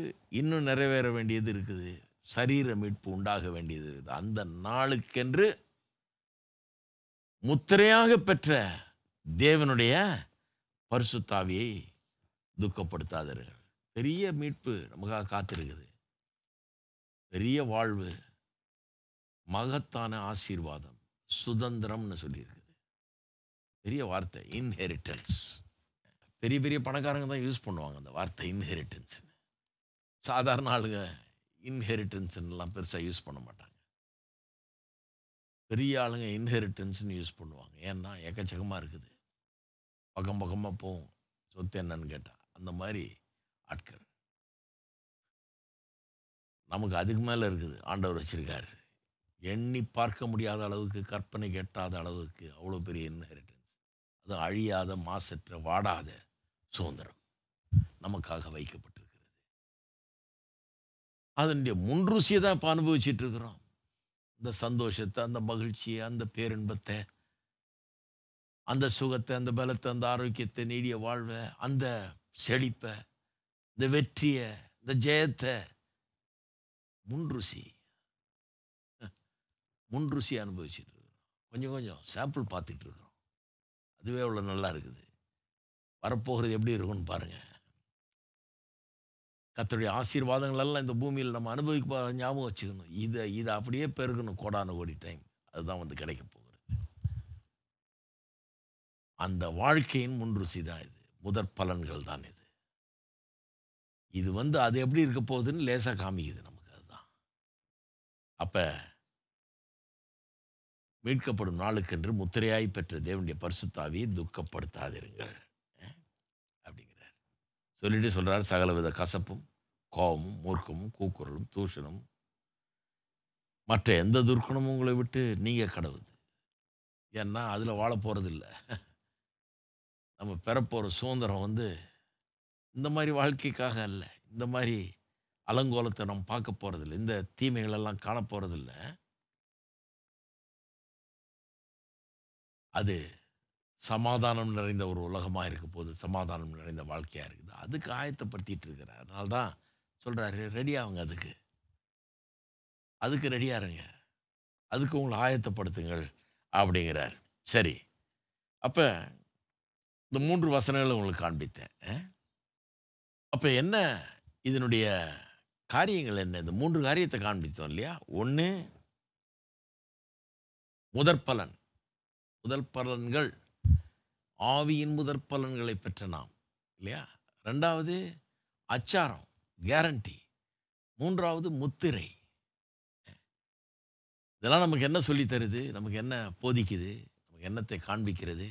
இன்னும் நிறைவேற வேண்டியது இருக்குது சரீர மீட்பு உண்டாக வேண்டியது இருக்குது அந்த நாளுக்கென்று முத்திரையாக பெற்ற தேவனுடைய பரிசுத்தாவியை துக்கப்படுத்தாதீர்கள் பெரிய மீட்பு நமக்காக காத்திருக்குது பெரிய வாழ்வு மகத்தான ஆசீர்வாதம் சுதந்திரம்னு சொல்லியிருக்கு பெரிய வார்த்தை இன்ஹெரிட்டன்ஸ் பெரிய பெரிய பணக்காரங்க தான் யூஸ் பண்ணுவாங்க அந்த வார்த்தை இன்ஹெரிட்டன்ஸ் சாதாரண ஆளுங்க இன்ஹெரிட்டன்ஸ்லாம் பெருசாக யூஸ் பண்ண மாட்டாங்க பெரிய ஆளுங்க இன்ஹெரிட்டன்ஸ்னு யூஸ் பண்ணுவாங்க ஏன்னா எக்கச்சக்கமாக இருக்குது பக்கம் பக்கமாக போகும் சொத்து என்னன்னு கேட்டால் அந்த மாதிரி ஆட்கள் நமக்கு அதுக்கு மேலே இருக்குது ஆண்டவர் வச்சுருக்காரு எண்ணி பார்க்க முடியாத அளவுக்கு கற்பனை கெட்டாத அளவுக்கு அவ்வளோ பெரிய இன்ஹெரிட்டன்ஸ் அது அழியாத மாசற்ற வாடாத சுதந்திரம் நமக்காக வைக்கப்பட்டிருக்கிறது அதனுடைய முன்ருசியை தான் இப்போ அனுபவிச்சுட்டு இருக்கிறோம் இந்த சந்தோஷத்தை அந்த மகிழ்ச்சியை அந்த பேரின்பத்தை அந்த சுகத்தை அந்த பலத்தை அந்த ஆரோக்கியத்தை நீடிய வாழ்வை அந்த செழிப்பை இந்த வெற்றியை இந்த ஜெயத்தை முன்ருசி முன்ருசி அனுபவிச்சுட்டு இருக்கிறோம் கொஞ்சம் கொஞ்சம் சாம்பிள் பார்த்துட்டு இருக்கிறோம் அதுவே அவ்வளோ நல்லா இருக்குது வரப்போகிறது எப்படி இருக்கும்னு பாருங்கள் கத்தருடைய ஆசீர்வாதங்கள் எல்லாம் இந்த பூமியில் நம்ம அனுபவிக்க ஞாபகம் வச்சுக்கணும் இதை இதை அப்படியே பெருகணும் கோடான கோடி டைம் அதுதான் வந்து கிடைக்க போகிறது அந்த வாழ்க்கையின் முன் ருசி தான் இது முதற் பலன்கள் தான் இது இது வந்து அது எப்படி இருக்க போகுதுன்னு லேசாக காமிக்குது நமக்கு அதுதான் அப்போ மீட்கப்படும் நாளுக்கென்று முத்திரையாய் பெற்ற தேவனுடைய பரிசுத்தாவியை துக்கப்படுத்தாதிருங்கள் அப்படிங்கிறார் சொல்லிட்டு சொல்கிறார் சகலவித கசப்பும் கோபமும் மூர்க்கமும் கூக்குரலும் தூஷணும் மற்ற எந்த துர்க்குணமும் உங்களை விட்டு நீங்கள் கடவுது ஏன்னா அதில் வாழ போகிறதில்ல நம்ம பெறப்போகிற சுதந்திரம் வந்து இந்த மாதிரி வாழ்க்கைக்காக அல்ல இந்த மாதிரி அலங்கோலத்தை நம்ம பார்க்க போகிறதில்ல இந்த தீமைகளெல்லாம் காண போகிறதில்லை அது சமாதானம் நிறைந்த ஒரு உலகமாக இருக்க போது சமாதானம் நிறைந்த வாழ்க்கையாக இருக்குது அதுக்கு ஆயத்தப்படுத்திட்டு இருக்கிறார் அதனால தான் சொல்கிறாரு ரெடி ஆகுங்க அதுக்கு அதுக்கு ரெடியாக இருங்க அதுக்கு உங்களை ஆயத்தப்படுத்துங்கள் அப்படிங்கிறார் சரி அப்போ இந்த மூன்று வசனங்களை உங்களுக்கு காண்பித்தேன் அப்போ என்ன இதனுடைய காரியங்கள் என்ன இந்த மூன்று காரியத்தை காண்பித்தோம் இல்லையா ஒன்று முதற்பலன் முதல் பலன்கள் ஆவியின் முதற் பலன்களை பெற்ற நாம் இல்லையா ரெண்டாவது அச்சாரம் கேரண்டி மூன்றாவது முத்திரை இதெல்லாம் நமக்கு என்ன சொல்லி தருது நமக்கு என்ன போதிக்குது நமக்கு என்னத்தை காண்பிக்கிறது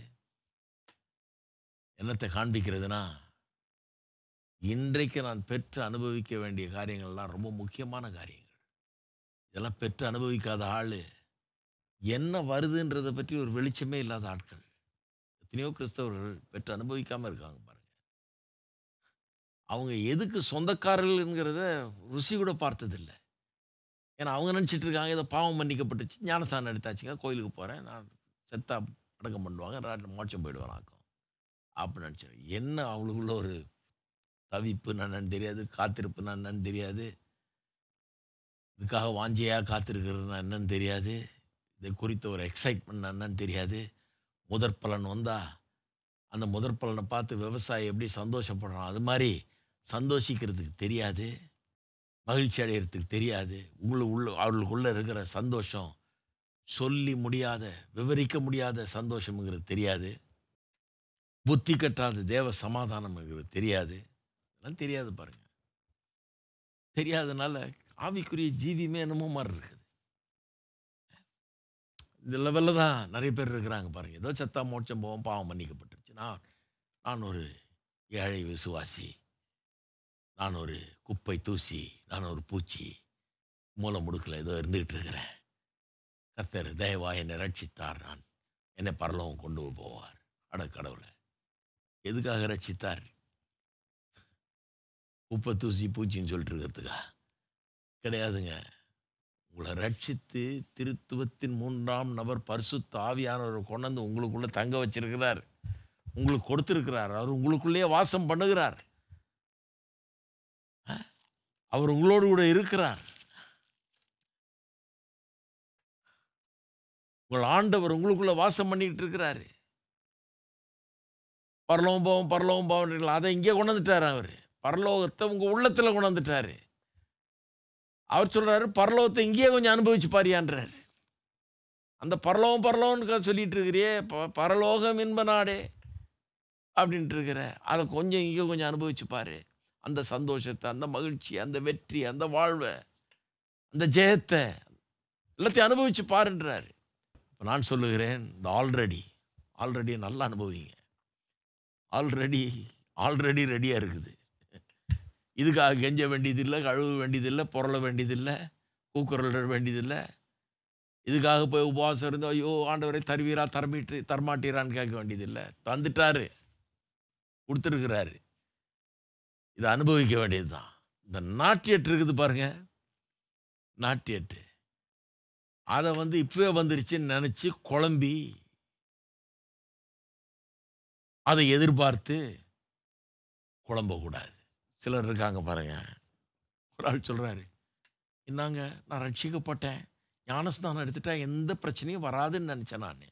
என்னத்தை காண்பிக்கிறதுனா இன்றைக்கு நான் பெற்று அனுபவிக்க வேண்டிய காரியங்கள்லாம் ரொம்ப முக்கியமான காரியங்கள் இதெல்லாம் பெற்று அனுபவிக்காத ஆள் என்ன வருதுன்றதை பற்றி ஒரு வெளிச்சமே இல்லாத ஆட்கள் எத்தனையோ கிறிஸ்தவர்கள் பெற்று அனுபவிக்காமல் இருக்காங்க பாருங்கள் அவங்க எதுக்கு சொந்தக்காரர்கள்ங்கிறத ருசி கூட பார்த்ததில்லை ஏன்னா அவங்க நினச்சிட்டு இருக்காங்க இதை பாவம் மன்னிக்கப்பட்டுச்சு ஞானசாரம் எடுத்தாச்சுங்க கோயிலுக்கு போகிறேன் நான் செத்தா அடக்கம் பண்ணுவாங்க மோட்சம் போயிடுவேன் ஆக்கம் அப்படின்னு நினச்சிருக்கேன் என்ன அவங்களுக்குள்ள ஒரு தவிப்பு நான் தெரியாது காத்திருப்பு நான் என்னன்னு தெரியாது இதுக்காக வாஞ்சியாக காத்திருக்கிறது நான் என்னன்னு தெரியாது இது குறித்த ஒரு எக்ஸைட்மெண்ட் என்னன்னு தெரியாது முதற் பலன் வந்தால் அந்த முதற் பலனை பார்த்து விவசாயி எப்படி சந்தோஷப்படுறோம் அது மாதிரி சந்தோஷிக்கிறதுக்கு தெரியாது மகிழ்ச்சி அடைகிறதுக்கு தெரியாது உங்களுக்கு உள்ள அவர்களுக்குள்ளே இருக்கிற சந்தோஷம் சொல்லி முடியாத விவரிக்க முடியாத சந்தோஷம்ங்கிறது தெரியாது புத்தி கட்டாத தேவ சமாதானம்ங்கிறது தெரியாது அதெல்லாம் தெரியாது பாருங்கள் தெரியாதனால ஆவிக்குரிய ஜீவியுமே என்னமோ மாதிரி இருக்குது இந்த லெவலில் தான் நிறைய பேர் இருக்கிறாங்க பாருங்கள் ஏதோ சத்தா மோட்சம் போவோம் பாவம் மன்னிக்கப்பட்டுருச்சு நான் நான் ஒரு ஏழை விசுவாசி நான் ஒரு குப்பை தூசி நான் ஒரு பூச்சி மூளை முடுக்கில் ஏதோ இருந்துக்கிட்டு இருக்கிறேன் கர்த்தர் தயவா என்னை ரட்சித்தார் நான் என்னை பரலவும் கொண்டு போவார் அட கடவுளை எதுக்காக ரட்சித்தார் குப்பை தூசி பூச்சின்னு சொல்லிட்டு இருக்கிறதுக்கா கிடையாதுங்க உங்களை ரட்சித்து திருத்துவத்தின் மூன்றாம் நபர் பரிசுத்த ஆவியானவர் கொண்டாந்து உங்களுக்குள்ளே தங்க வச்சிருக்கிறார் உங்களுக்கு கொடுத்துருக்கிறார் அவர் உங்களுக்குள்ளேயே வாசம் பண்ணுகிறார் அவர் உங்களோடு கூட இருக்கிறார் உங்கள் ஆண்டவர் உங்களுக்குள்ளே வாசம் பண்ணிக்கிட்டு இருக்கிறாரு பரலோம்பவம் போவோம் அதை இங்கே கொண்டு வந்துட்டார் அவர் பரலோகத்தை உங்கள் உள்ளத்தில் கொண்டு அவர் சொல்கிறாரு பரலோகத்தை இங்கேயே கொஞ்சம் அனுபவிச்சு பாரியான்றார் அந்த பரலோகம் பரலோகம்னு சொல்லிட்டு இருக்கிறியே ப பரலோகம் இன்ப நாடே அப்படின்ட்டு இருக்கிற அதை கொஞ்சம் இங்கே கொஞ்சம் அனுபவிச்சு பாரு அந்த சந்தோஷத்தை அந்த மகிழ்ச்சி அந்த வெற்றி அந்த வாழ்வை அந்த ஜெயத்தை எல்லாத்தையும் அனுபவிச்சு பாருன்றாரு இப்போ நான் சொல்லுகிறேன் இந்த ஆல்ரெடி ஆல்ரெடி நல்லா அனுபவிங்க ஆல்ரெடி ஆல்ரெடி ரெடியாக இருக்குது இதுக்காக கெஞ்ச வேண்டியதில்லை கழுவ வேண்டியதில்லை புரள வேண்டியதில்லை கூக்குரல் வேண்டியதில்லை இதுக்காக போய் உபவாசம் இருந்தோ ஐயோ ஆண்டவரை தருவீரா தரமிட்டு தரமாட்டீரான்னு கேட்க வேண்டியதில்லை தந்துட்டாரு கொடுத்துருக்கிறாரு இதை அனுபவிக்க வேண்டியது தான் இந்த நாட்டியட்டு இருக்குது பாருங்க நாட்டியட்டு அதை வந்து இப்பவே வந்துருச்சுன்னு நினச்சி குழம்பி அதை எதிர்பார்த்து குழம்பக்கூடாது சிலர் இருக்காங்க பாருங்க ஒரு ஆள் சொல்கிறாரு இந்தாங்க நான் ரட்சிக்கப்பட்டேன் ஞானஸ்தானம் எடுத்துட்டா எந்த பிரச்சனையும் வராதுன்னு நினச்சேன் நான்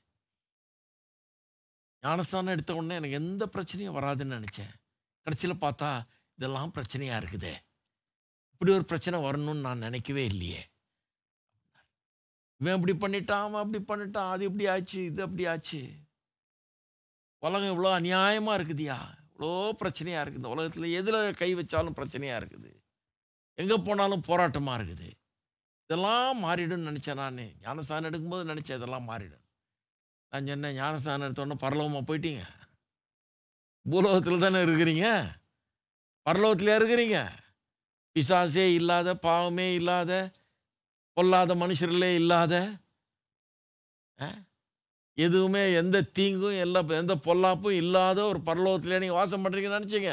ஞானஸ்தானம் எடுத்த உடனே எனக்கு எந்த பிரச்சனையும் வராதுன்னு நினச்சேன் கடைசியில் பார்த்தா இதெல்லாம் பிரச்சனையாக இருக்குது இப்படி ஒரு பிரச்சனை வரணும்னு நான் நினைக்கவே இல்லையே இவன் இப்படி பண்ணிட்டான் அவன் அப்படி பண்ணிட்டான் அது இப்படி ஆச்சு இது அப்படி ஆச்சு உலகம் இவ்வளோ அநியாயமாக இருக்குதியா இவ்வளோ பிரச்சனையாக இருக்குது இந்த உலகத்தில் எதில் கை வச்சாலும் பிரச்சனையாக இருக்குது எங்கே போனாலும் போராட்டமாக இருக்குது இதெல்லாம் மாறிடும்னு நினச்சேன் நான் ஞானஸ்தானம் எடுக்கும்போது நினச்சேன் இதெல்லாம் மாறிடும் நான் சொன்னேன் ஞானஸ்தானம் எடுத்தோன்னே பரலோகமாக போயிட்டீங்க பூலோகத்தில் தானே இருக்கிறீங்க பரலோகத்தில் இருக்கிறீங்க பிசாசே இல்லாத பாவமே இல்லாத பொல்லாத மனுஷர்களே இல்லாத எதுவுமே எந்த தீங்கும் எல்லா எந்த பொல்லாப்பும் இல்லாத ஒரு பரலோகத்தில் நீங்கள் வாசம் பண்ணுறீங்கன்னு நினச்சிங்க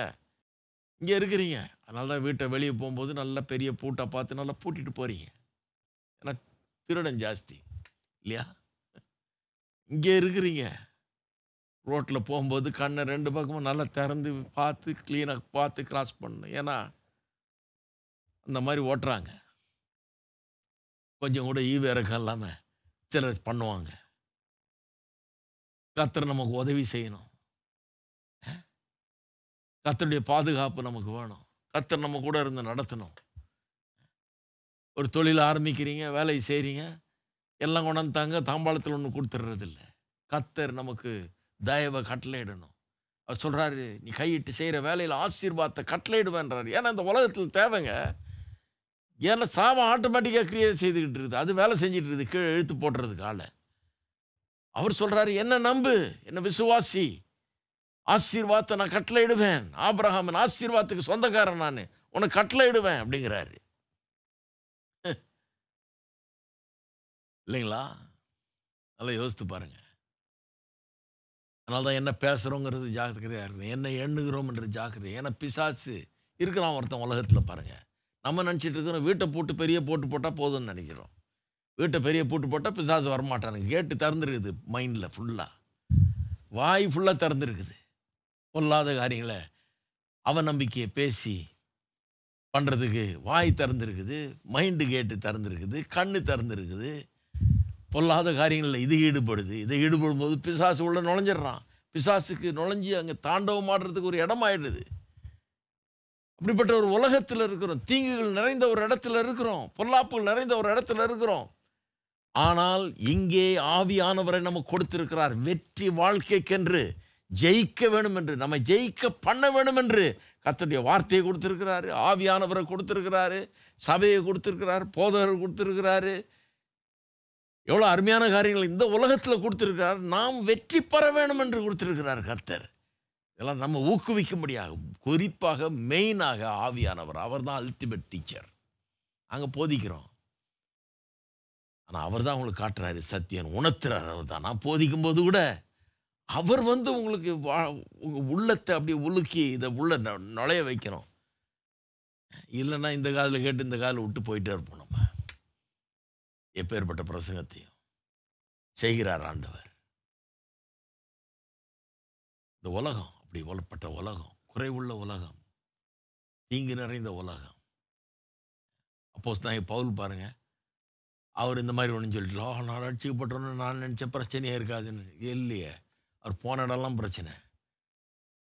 இங்கே இருக்கிறீங்க அதனால தான் வீட்டை வெளியே போகும்போது நல்லா பெரிய பூட்டை பார்த்து நல்லா பூட்டிட்டு போகிறீங்க ஏன்னா திருடம் ஜாஸ்தி இல்லையா இங்கே இருக்கிறீங்க ரோட்டில் போகும்போது கண்ணை ரெண்டு பக்கமும் நல்லா திறந்து பார்த்து க்ளீனாக பார்த்து கிராஸ் பண்ணணும் ஏன்னா அந்த மாதிரி ஓட்டுறாங்க கொஞ்சம் கூட ஈவு இறக்கம் இல்லாமல் சிலர் பண்ணுவாங்க கத்தர் நமக்கு உதவி செய்யணும் கத்தருடைய பாதுகாப்பு நமக்கு வேணும் கத்தர் நம்ம கூட இருந்து நடத்தணும் ஒரு தொழில் ஆரம்பிக்கிறீங்க வேலையை செய்கிறீங்க எல்லாம் கொண்டாந்து தாங்க தாம்பாளத்தில் ஒன்று கொடுத்துட்றதில்ல கத்தர் நமக்கு தயவை கட்டளையிடணும் அவர் சொல்கிறாரு நீ கையிட்டு செய்கிற வேலையில் ஆசீர்வாதத்தை கட்டளையிடுவேன்றார் ஏன்னா இந்த உலகத்தில் தேவைங்க ஏன்னா சாபம் ஆட்டோமேட்டிக்காக கிரியேட் செய்துக்கிட்டு இருக்குது அது வேலை செஞ்சிட்டு இருக்குது கீழே இழுத்து போடுறதுக்கு ஆளை அவர் சொல்கிறாரு என்ன நம்பு என்ன விசுவாசி ஆசீர்வாத்தை நான் கட்டளையிடுவேன் ஆபிரஹாமன் ஆசீர்வாதத்துக்கு சொந்தக்காரன் நான் உனக்கு கட்டளையிடுவேன் அப்படிங்கிறாரு இல்லைங்களா நல்லா யோசித்து பாருங்க அதனால தான் என்ன பேசுகிறோங்கிறது ஜாக்கிரதையாக இருக்கணும் என்ன எண்ணுகிறோம்ன்றது ஜாக்கிரதை ஏன்னா பிசாசு இருக்கிறான் ஒருத்தன் உலகத்தில் பாருங்கள் நம்ம நினச்சிட்டு இருக்கிறோம் வீட்டை போட்டு பெரிய போட்டு போட்டால் போதும்னு நினைக்கிறோம் வீட்டை பெரிய பூட்டு போட்டால் பிசாசு வரமாட்டானுங்க கேட்டு திறந்துருக்குது மைண்டில் ஃபுல்லாக வாய் ஃபுல்லாக திறந்துருக்குது பொல்லாத காரியங்களை அவநம்பிக்கையை பேசி பண்ணுறதுக்கு வாய் திறந்துருக்குது மைண்டு கேட்டு திறந்துருக்குது கண் திறந்துருக்குது பொல்லாத காரியங்களில் இது ஈடுபடுது இதை ஈடுபடும் போது பிசாசு உள்ளே நுழைஞ்சிடுறான் பிசாசுக்கு நுழைஞ்சி அங்கே தாண்டவம் ஆடுறதுக்கு ஒரு இடம் ஆகிடுது அப்படிப்பட்ட ஒரு உலகத்தில் இருக்கிறோம் தீங்குகள் நிறைந்த ஒரு இடத்துல இருக்கிறோம் பொல்லாப்புகள் நிறைந்த ஒரு இடத்துல இருக்கிறோம் ஆனால் இங்கே ஆவியானவரை நமக்கு கொடுத்திருக்கிறார் வெற்றி வாழ்க்கைக்கென்று ஜெயிக்க வேணும் என்று நம்ம ஜெயிக்க பண்ண வேணும் என்று கத்தருடைய வார்த்தையை கொடுத்துருக்கிறாரு ஆவியானவரை கொடுத்துருக்கிறாரு சபையை கொடுத்துருக்கிறார் போதகர் கொடுத்துருக்கிறாரு எவ்வளோ அருமையான காரியங்கள் இந்த உலகத்தில் கொடுத்துருக்கிறார் நாம் வெற்றி பெற வேணும் என்று கொடுத்துருக்கிறார் கர்த்தர் இதெல்லாம் நம்ம ஊக்குவிக்க முடியாது குறிப்பாக மெயினாக ஆவியானவர் அவர் தான் அல்டிமேட் டீச்சர் அங்கே போதிக்கிறோம் ஆனால் அவர் தான் உங்களுக்கு காட்டுறாரு சத்தியன் உணர்த்துறார் அவர் தான் நான் போதிக்கும் போது கூட அவர் வந்து உங்களுக்கு வா உங்கள் உள்ளத்தை அப்படியே உலுக்கி இதை உள்ள நுழைய வைக்கணும் இல்லைன்னா இந்த காதில் கேட்டு இந்த காதில் விட்டு போயிட்டே இருப்போம் நம்ம எப்பேற்பட்ட பிரசங்கத்தையும் செய்கிறார் ஆண்டவர் இந்த உலகம் அப்படி உலப்பட்ட உலகம் குறைவுள்ள உலகம் தீங்கு நிறைந்த உலகம் அப்போஸ் தான் பவுல் பாருங்கள் அவர் இந்த மாதிரி ஒன்று சொல்லிட்டு நான் அடிச்சுக்கப்பட்டோன்னு நான் நினச்ச பிரச்சனையே இருக்காதுன்னு இல்லையே அவர் போன இடம்லாம் பிரச்சனை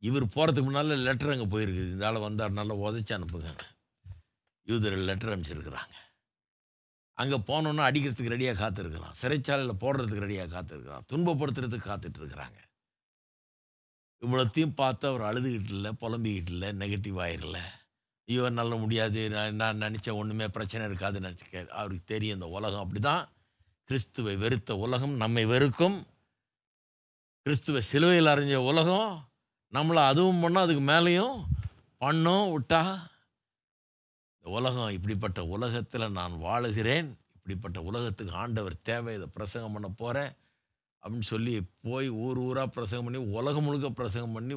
இவர் போகிறதுக்கு முன்னால் லெட்டர் அங்கே போயிருக்குது இந்த ஆள் வந்தார் நல்லா உதச்சி அனுப்புங்க யூதர் லெட்டர் அனுப்பிச்சிருக்கிறாங்க அங்கே போனோன்னா அடிக்கிறதுக்கு ரெடியாக காத்திருக்கிறான் சிறைச்சாலையில் போடுறதுக்கு ரெடியாக காத்திருக்கிறான் துன்பப்படுத்துறதுக்கு காத்துட்ருக்குறாங்க இவ்வளோத்தையும் பார்த்து அவர் அழுதுகிட்டு இல்லை புலம்பிக்கிட்டு இல்லை நெகட்டிவ் ஆயிடல ஐயோ என்னால் முடியாது நான் நான் நினச்சேன் ஒன்றுமே பிரச்சனை இருக்காதுன்னு நினச்சிக்க அவருக்கு தெரியும் இந்த உலகம் அப்படி தான் கிறிஸ்துவை வெறுத்த உலகம் நம்மை வெறுக்கும் கிறிஸ்துவை சிலுவையில் அறிஞ்ச உலகம் நம்மளை அதுவும் பண்ணால் அதுக்கு மேலேயும் பண்ணோம் விட்டா இந்த உலகம் இப்படிப்பட்ட உலகத்தில் நான் வாழுகிறேன் இப்படிப்பட்ட உலகத்துக்கு ஆண்டவர் தேவை இதை பிரசங்கம் பண்ண போகிறேன் அப்படின்னு சொல்லி போய் ஊர் ஊராக பிரசங்கம் பண்ணி உலகம் முழுக்க பிரசங்கம் பண்ணி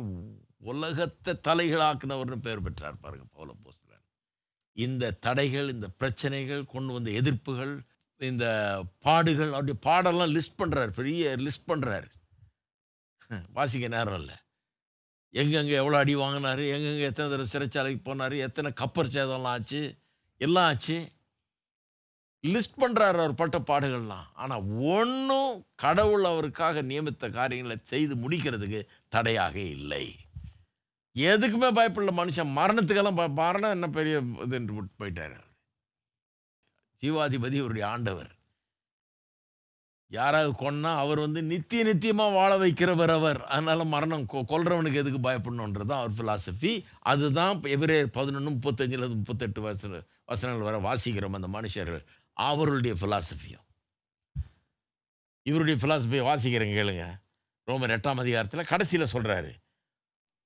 உலகத்தை தலைகளாக்குனவர்னு பெயர் பெற்றார் பாருங்கள் பவுல போஸ்தலன் இந்த தடைகள் இந்த பிரச்சனைகள் கொண்டு வந்த எதிர்ப்புகள் இந்த பாடுகள் அப்படி பாடெல்லாம் லிஸ்ட் பண்ணுறாரு பெரிய லிஸ்ட் பண்ணுறாரு வாசிக்க நேரம் இல்லை எங்கெங்கே எவ்வளோ அடி வாங்கினார் எங்கெங்கே எத்தனை தடவை சிறைச்சாலைக்கு போனார் எத்தனை கப்பர் சேதம்லாம் ஆச்சு எல்லாம் ஆச்சு லிஸ்ட் பண்ணுறாரு அவர் பட்ட பாடுகள்லாம் ஆனால் ஒன்றும் கடவுள் அவருக்காக நியமித்த காரியங்களை செய்து முடிக்கிறதுக்கு தடையாக இல்லை எதுக்குமே பயப்படல மனுஷன் மரணத்துக்கெல்லாம் மரணம் என்ன பெரிய இது என்று போயிட்டார் ஜீவாதிபதி இவருடைய ஆண்டவர் யாராவது கொன்னா அவர் வந்து நித்திய நித்தியமாக வாழ வைக்கிறவர் அவர் அதனால் மரணம் கொ கொல்றவனுக்கு எதுக்கு பயப்படணுன்றது தான் அவர் ஃபிலாசபி அதுதான் எவரே பதினொன்று முப்பத்தஞ்சிலேருந்து முப்பத்தெட்டு வசன வசனங்கள் வர வாசிக்கிறோம் அந்த மனுஷர்கள் அவருடைய ஃபிலாசபியும் இவருடைய ஃபிலாசபியை வாசிக்கிறேங்க கேளுங்க ரோமர் எட்டாம் அதிகாரத்தில் கடைசியில் சொல்கிறாரு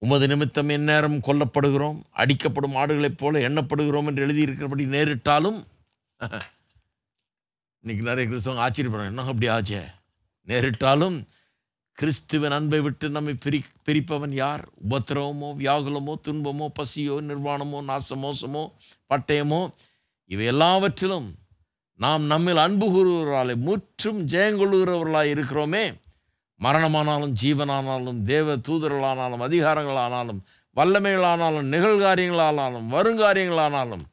உமது நிமித்தம் எந்நேரம் கொல்லப்படுகிறோம் அடிக்கப்படும் ஆடுகளைப் போல எண்ணப்படுகிறோம் என்று எழுதியிருக்கிறபடி நேரிட்டாலும் இன்னைக்கு நிறைய கிறிஸ்தவங்க ஆச்சரியப்படுறோம் என்ன அப்படி ஆச்சே நேரிட்டாலும் கிறிஸ்துவின் அன்பை விட்டு நம்மை பிரி பிரிப்பவன் யார் உபத்திரவமோ வியாகுலமோ துன்பமோ பசியோ நிர்வாணமோ நாசமோசமோ பட்டயமோ இவை எல்லாவற்றிலும் நாம் நம்மில் அன்பு கூறுகிறவர்களாலே முற்றும் ஜெயங்கொள்ளுகிறவர்களாய் இருக்கிறோமே மரணமானாலும் ஜீவனானாலும் தேவ தூதர்களானாலும் அதிகாரங்களானாலும் வல்லமைகளானாலும் நிகழ்காரியங்களானாலும் வருங்காரியங்களானாலும்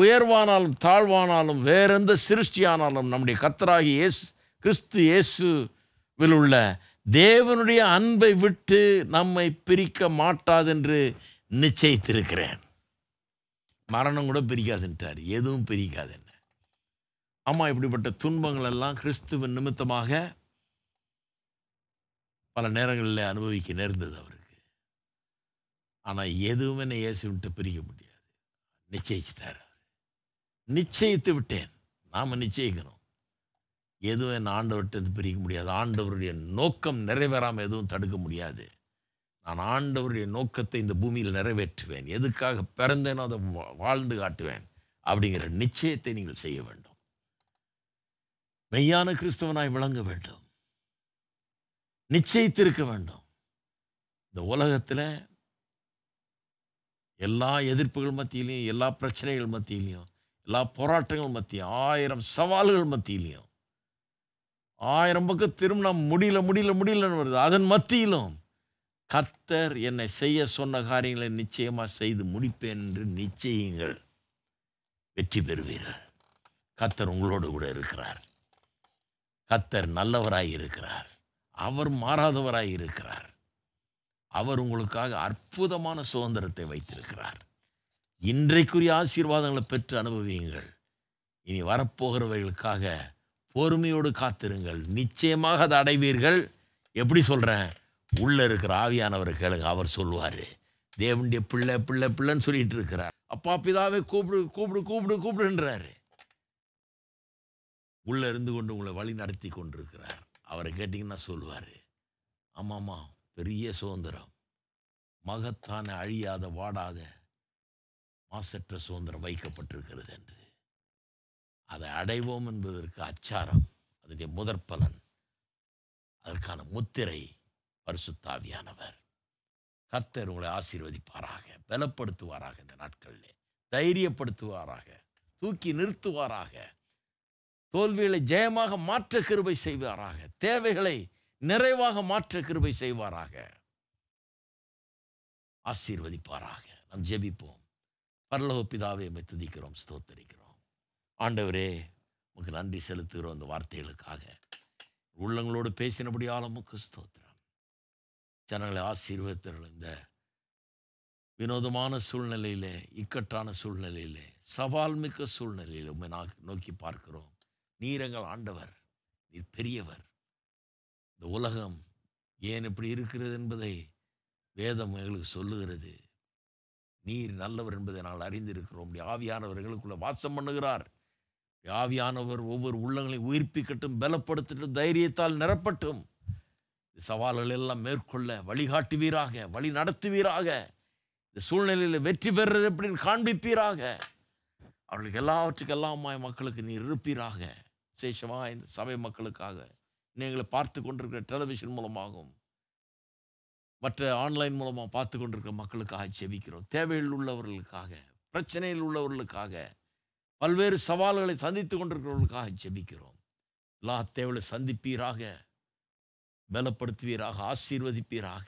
உயர்வானாலும் தாழ்வானாலும் வேறெந்த சிருஷ்டியானாலும் நம்முடைய கத்தராகி இயேசு கிறிஸ்து இயேசுவில் உள்ள தேவனுடைய அன்பை விட்டு நம்மை பிரிக்க மாட்டாதென்று நிச்சயித்திருக்கிறேன் மரணம் கூட பிரிக்காதுன்ட்டார் எதுவும் பிரிக்காது என்ன ஆமாம் இப்படிப்பட்ட துன்பங்கள் எல்லாம் கிறிஸ்துவின் நிமித்தமாக பல நேரங்களில் அனுபவிக்க நேர்ந்தது அவருக்கு ஆனால் எதுவுமே என்னை இயேசு விட்டு பிரிக்க முடியாது நிச்சயிச்சிட்டார் அவர் நிச்சயித்து விட்டேன் நாம் நிச்சயிக்கணும் எதுவும் என் ஆண்டவர்கிட்ட பிரிக்க முடியாது ஆண்டவருடைய நோக்கம் நிறைவேறாமல் எதுவும் தடுக்க முடியாது நான் ஆண்டவருடைய நோக்கத்தை இந்த பூமியில் நிறைவேற்றுவேன் எதுக்காக பிறந்தேனோ அதை வாழ்ந்து காட்டுவேன் அப்படிங்கிற நிச்சயத்தை நீங்கள் செய்ய வேண்டும் மெய்யான கிறிஸ்தவனாய் விளங்க வேண்டும் நிச்சயித்திருக்க வேண்டும் இந்த உலகத்தில் எல்லா எதிர்ப்புகள் மத்தியிலையும் எல்லா பிரச்சனைகள் மத்தியிலையும் எல்லா போராட்டங்கள் மத்தியும் ஆயிரம் சவால்கள் மத்தியிலையும் ஆயிரம் பக்கம் திரும்ப நாம் முடியல முடியல முடியலன்னு வருது அதன் மத்தியிலும் கர்த்தர் என்னை செய்ய சொன்ன காரியங்களை நிச்சயமாக செய்து முடிப்பேன் என்று நிச்சயங்கள் வெற்றி பெறுவீர்கள் கத்தர் உங்களோடு கூட இருக்கிறார் கத்தர் நல்லவராய் இருக்கிறார் அவர் மாறாதவராய் இருக்கிறார் அவர் உங்களுக்காக அற்புதமான சுதந்திரத்தை வைத்திருக்கிறார் இன்றைக்குரிய ஆசீர்வாதங்களை பெற்று அனுபவியுங்கள் இனி வரப்போகிறவர்களுக்காக பொறுமையோடு காத்திருங்கள் நிச்சயமாக அதை அடைவீர்கள் எப்படி சொல்கிறேன் உள்ளே இருக்கிற ஆவியானவர் கேளுங்க அவர் சொல்லுவார் தேவண்டிய பிள்ளை பிள்ளை பிள்ளைன்னு சொல்லிட்டு இருக்கிறார் அப்பா பிதாவே கூப்பிடு கூப்பிடு கூப்பிடு கூப்பிடுன்றாரு உள்ளே இருந்து கொண்டு உங்களை வழி நடத்தி கொண்டிருக்கிறார் அவரை கேட்டிங்கன்னா சொல்லுவார் ஆமாம்மா பெரிய சுதந்திரம் மகத்தான அழியாத வாடாத மாசற்ற சுதந்திரம் வைக்கப்பட்டிருக்கிறது என்று அதை அடைவோம் என்பதற்கு அச்சாரம் அதனுடைய முதற் பலன் அதற்கான முத்திரை பரிசுத்தாவியானவர் கர்த்தர் உங்களை ஆசீர்வதிப்பாராக பலப்படுத்துவாராக இந்த நாட்களில் தைரியப்படுத்துவாராக தூக்கி நிறுத்துவாராக தோல்விகளை ஜெயமாக மாற்ற கிருபை செய்வாராக தேவைகளை நிறைவாக மாற்ற கிருபை செய்வாராக ஆசீர்வதிப்பாராக நாம் ஜெபிப்போம் பரலோக பிதாவை அமை துதிக்கிறோம் ஸ்தோத்தரிக்கிறோம் ஆண்டவரே உமக்கு நன்றி செலுத்துகிறோம் அந்த வார்த்தைகளுக்காக உள்ளங்களோடு பேசினபடி உமக்கு ஸ்தோத்திரம் ஜனங்களை ஆசீர்வதித்தர்கள் இந்த வினோதமான சூழ்நிலையிலே இக்கட்டான சூழ்நிலையிலே சவால் மிக்க சூழ்நிலையில் உண்மை நோக்கி பார்க்கிறோம் நீர் எங்கள் ஆண்டவர் நீர் பெரியவர் இந்த உலகம் ஏன் இப்படி இருக்கிறது என்பதை வேதம் எங்களுக்கு சொல்லுகிறது நீர் நல்லவர் என்பதை நாங்கள் அறிந்திருக்கிறோம் ஆவியானவர் எங்களுக்குள்ள வாசம் பண்ணுகிறார் ஆவியானவர் ஒவ்வொரு உள்ளங்களையும் உயிர்ப்பிக்கட்டும் பலப்படுத்தட்டும் தைரியத்தால் நிரப்பட்டும் சவால்கள் எல்லாம் மேற்கொள்ள வழிகாட்டுவீராக வழி நடத்துவீராக இந்த சூழ்நிலையில் வெற்றி பெறுறது எப்படின்னு காண்பிப்பீராக அவர்களுக்கு எல்லாவற்றுக்கெல்லாம் மக்களுக்கு நீர் இருப்பீராக விசேஷமாக இந்த சபை மக்களுக்காக நீங்கள் பார்த்து கொண்டிருக்கிற டெலிவிஷன் மூலமாகவும் மற்ற ஆன்லைன் மூலமாக பார்த்து கொண்டிருக்கிற மக்களுக்காக ஜெபிக்கிறோம் தேவையில் உள்ளவர்களுக்காக பிரச்சனையில் உள்ளவர்களுக்காக பல்வேறு சவால்களை சந்தித்து கொண்டிருக்கிறவர்களுக்காக ஜெபிக்கிறோம் எல்லா தேவையை சந்திப்பீராக பலப்படுத்துவீராக ஆசீர்வதிப்பீராக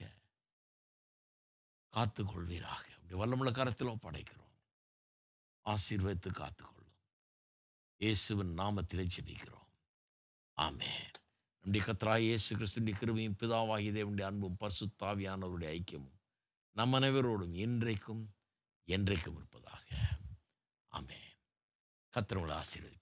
காத்துக்கொள்வீராக அப்படி வல்லமுள்ள கரத்தில் படைக்கிறோம் ஆசீர்வதித்து காத்துக்கொள் இயேசுவின் நாமத்திலே ஜெபிக்கிறோம் ஆமே நம்முடைய கத்ராய் இயேசு கிறிஸ்துடைய கிருமையும் பிதாவாகி தேவனுடைய அன்பும் பர்சுத்தாவியானவருடைய ஐக்கியமும் நம் அனைவரோடும் இன்றைக்கும் என்றைக்கும் இருப்பதாக ஆமே கத்திரவங்களை ஆசீர்வதி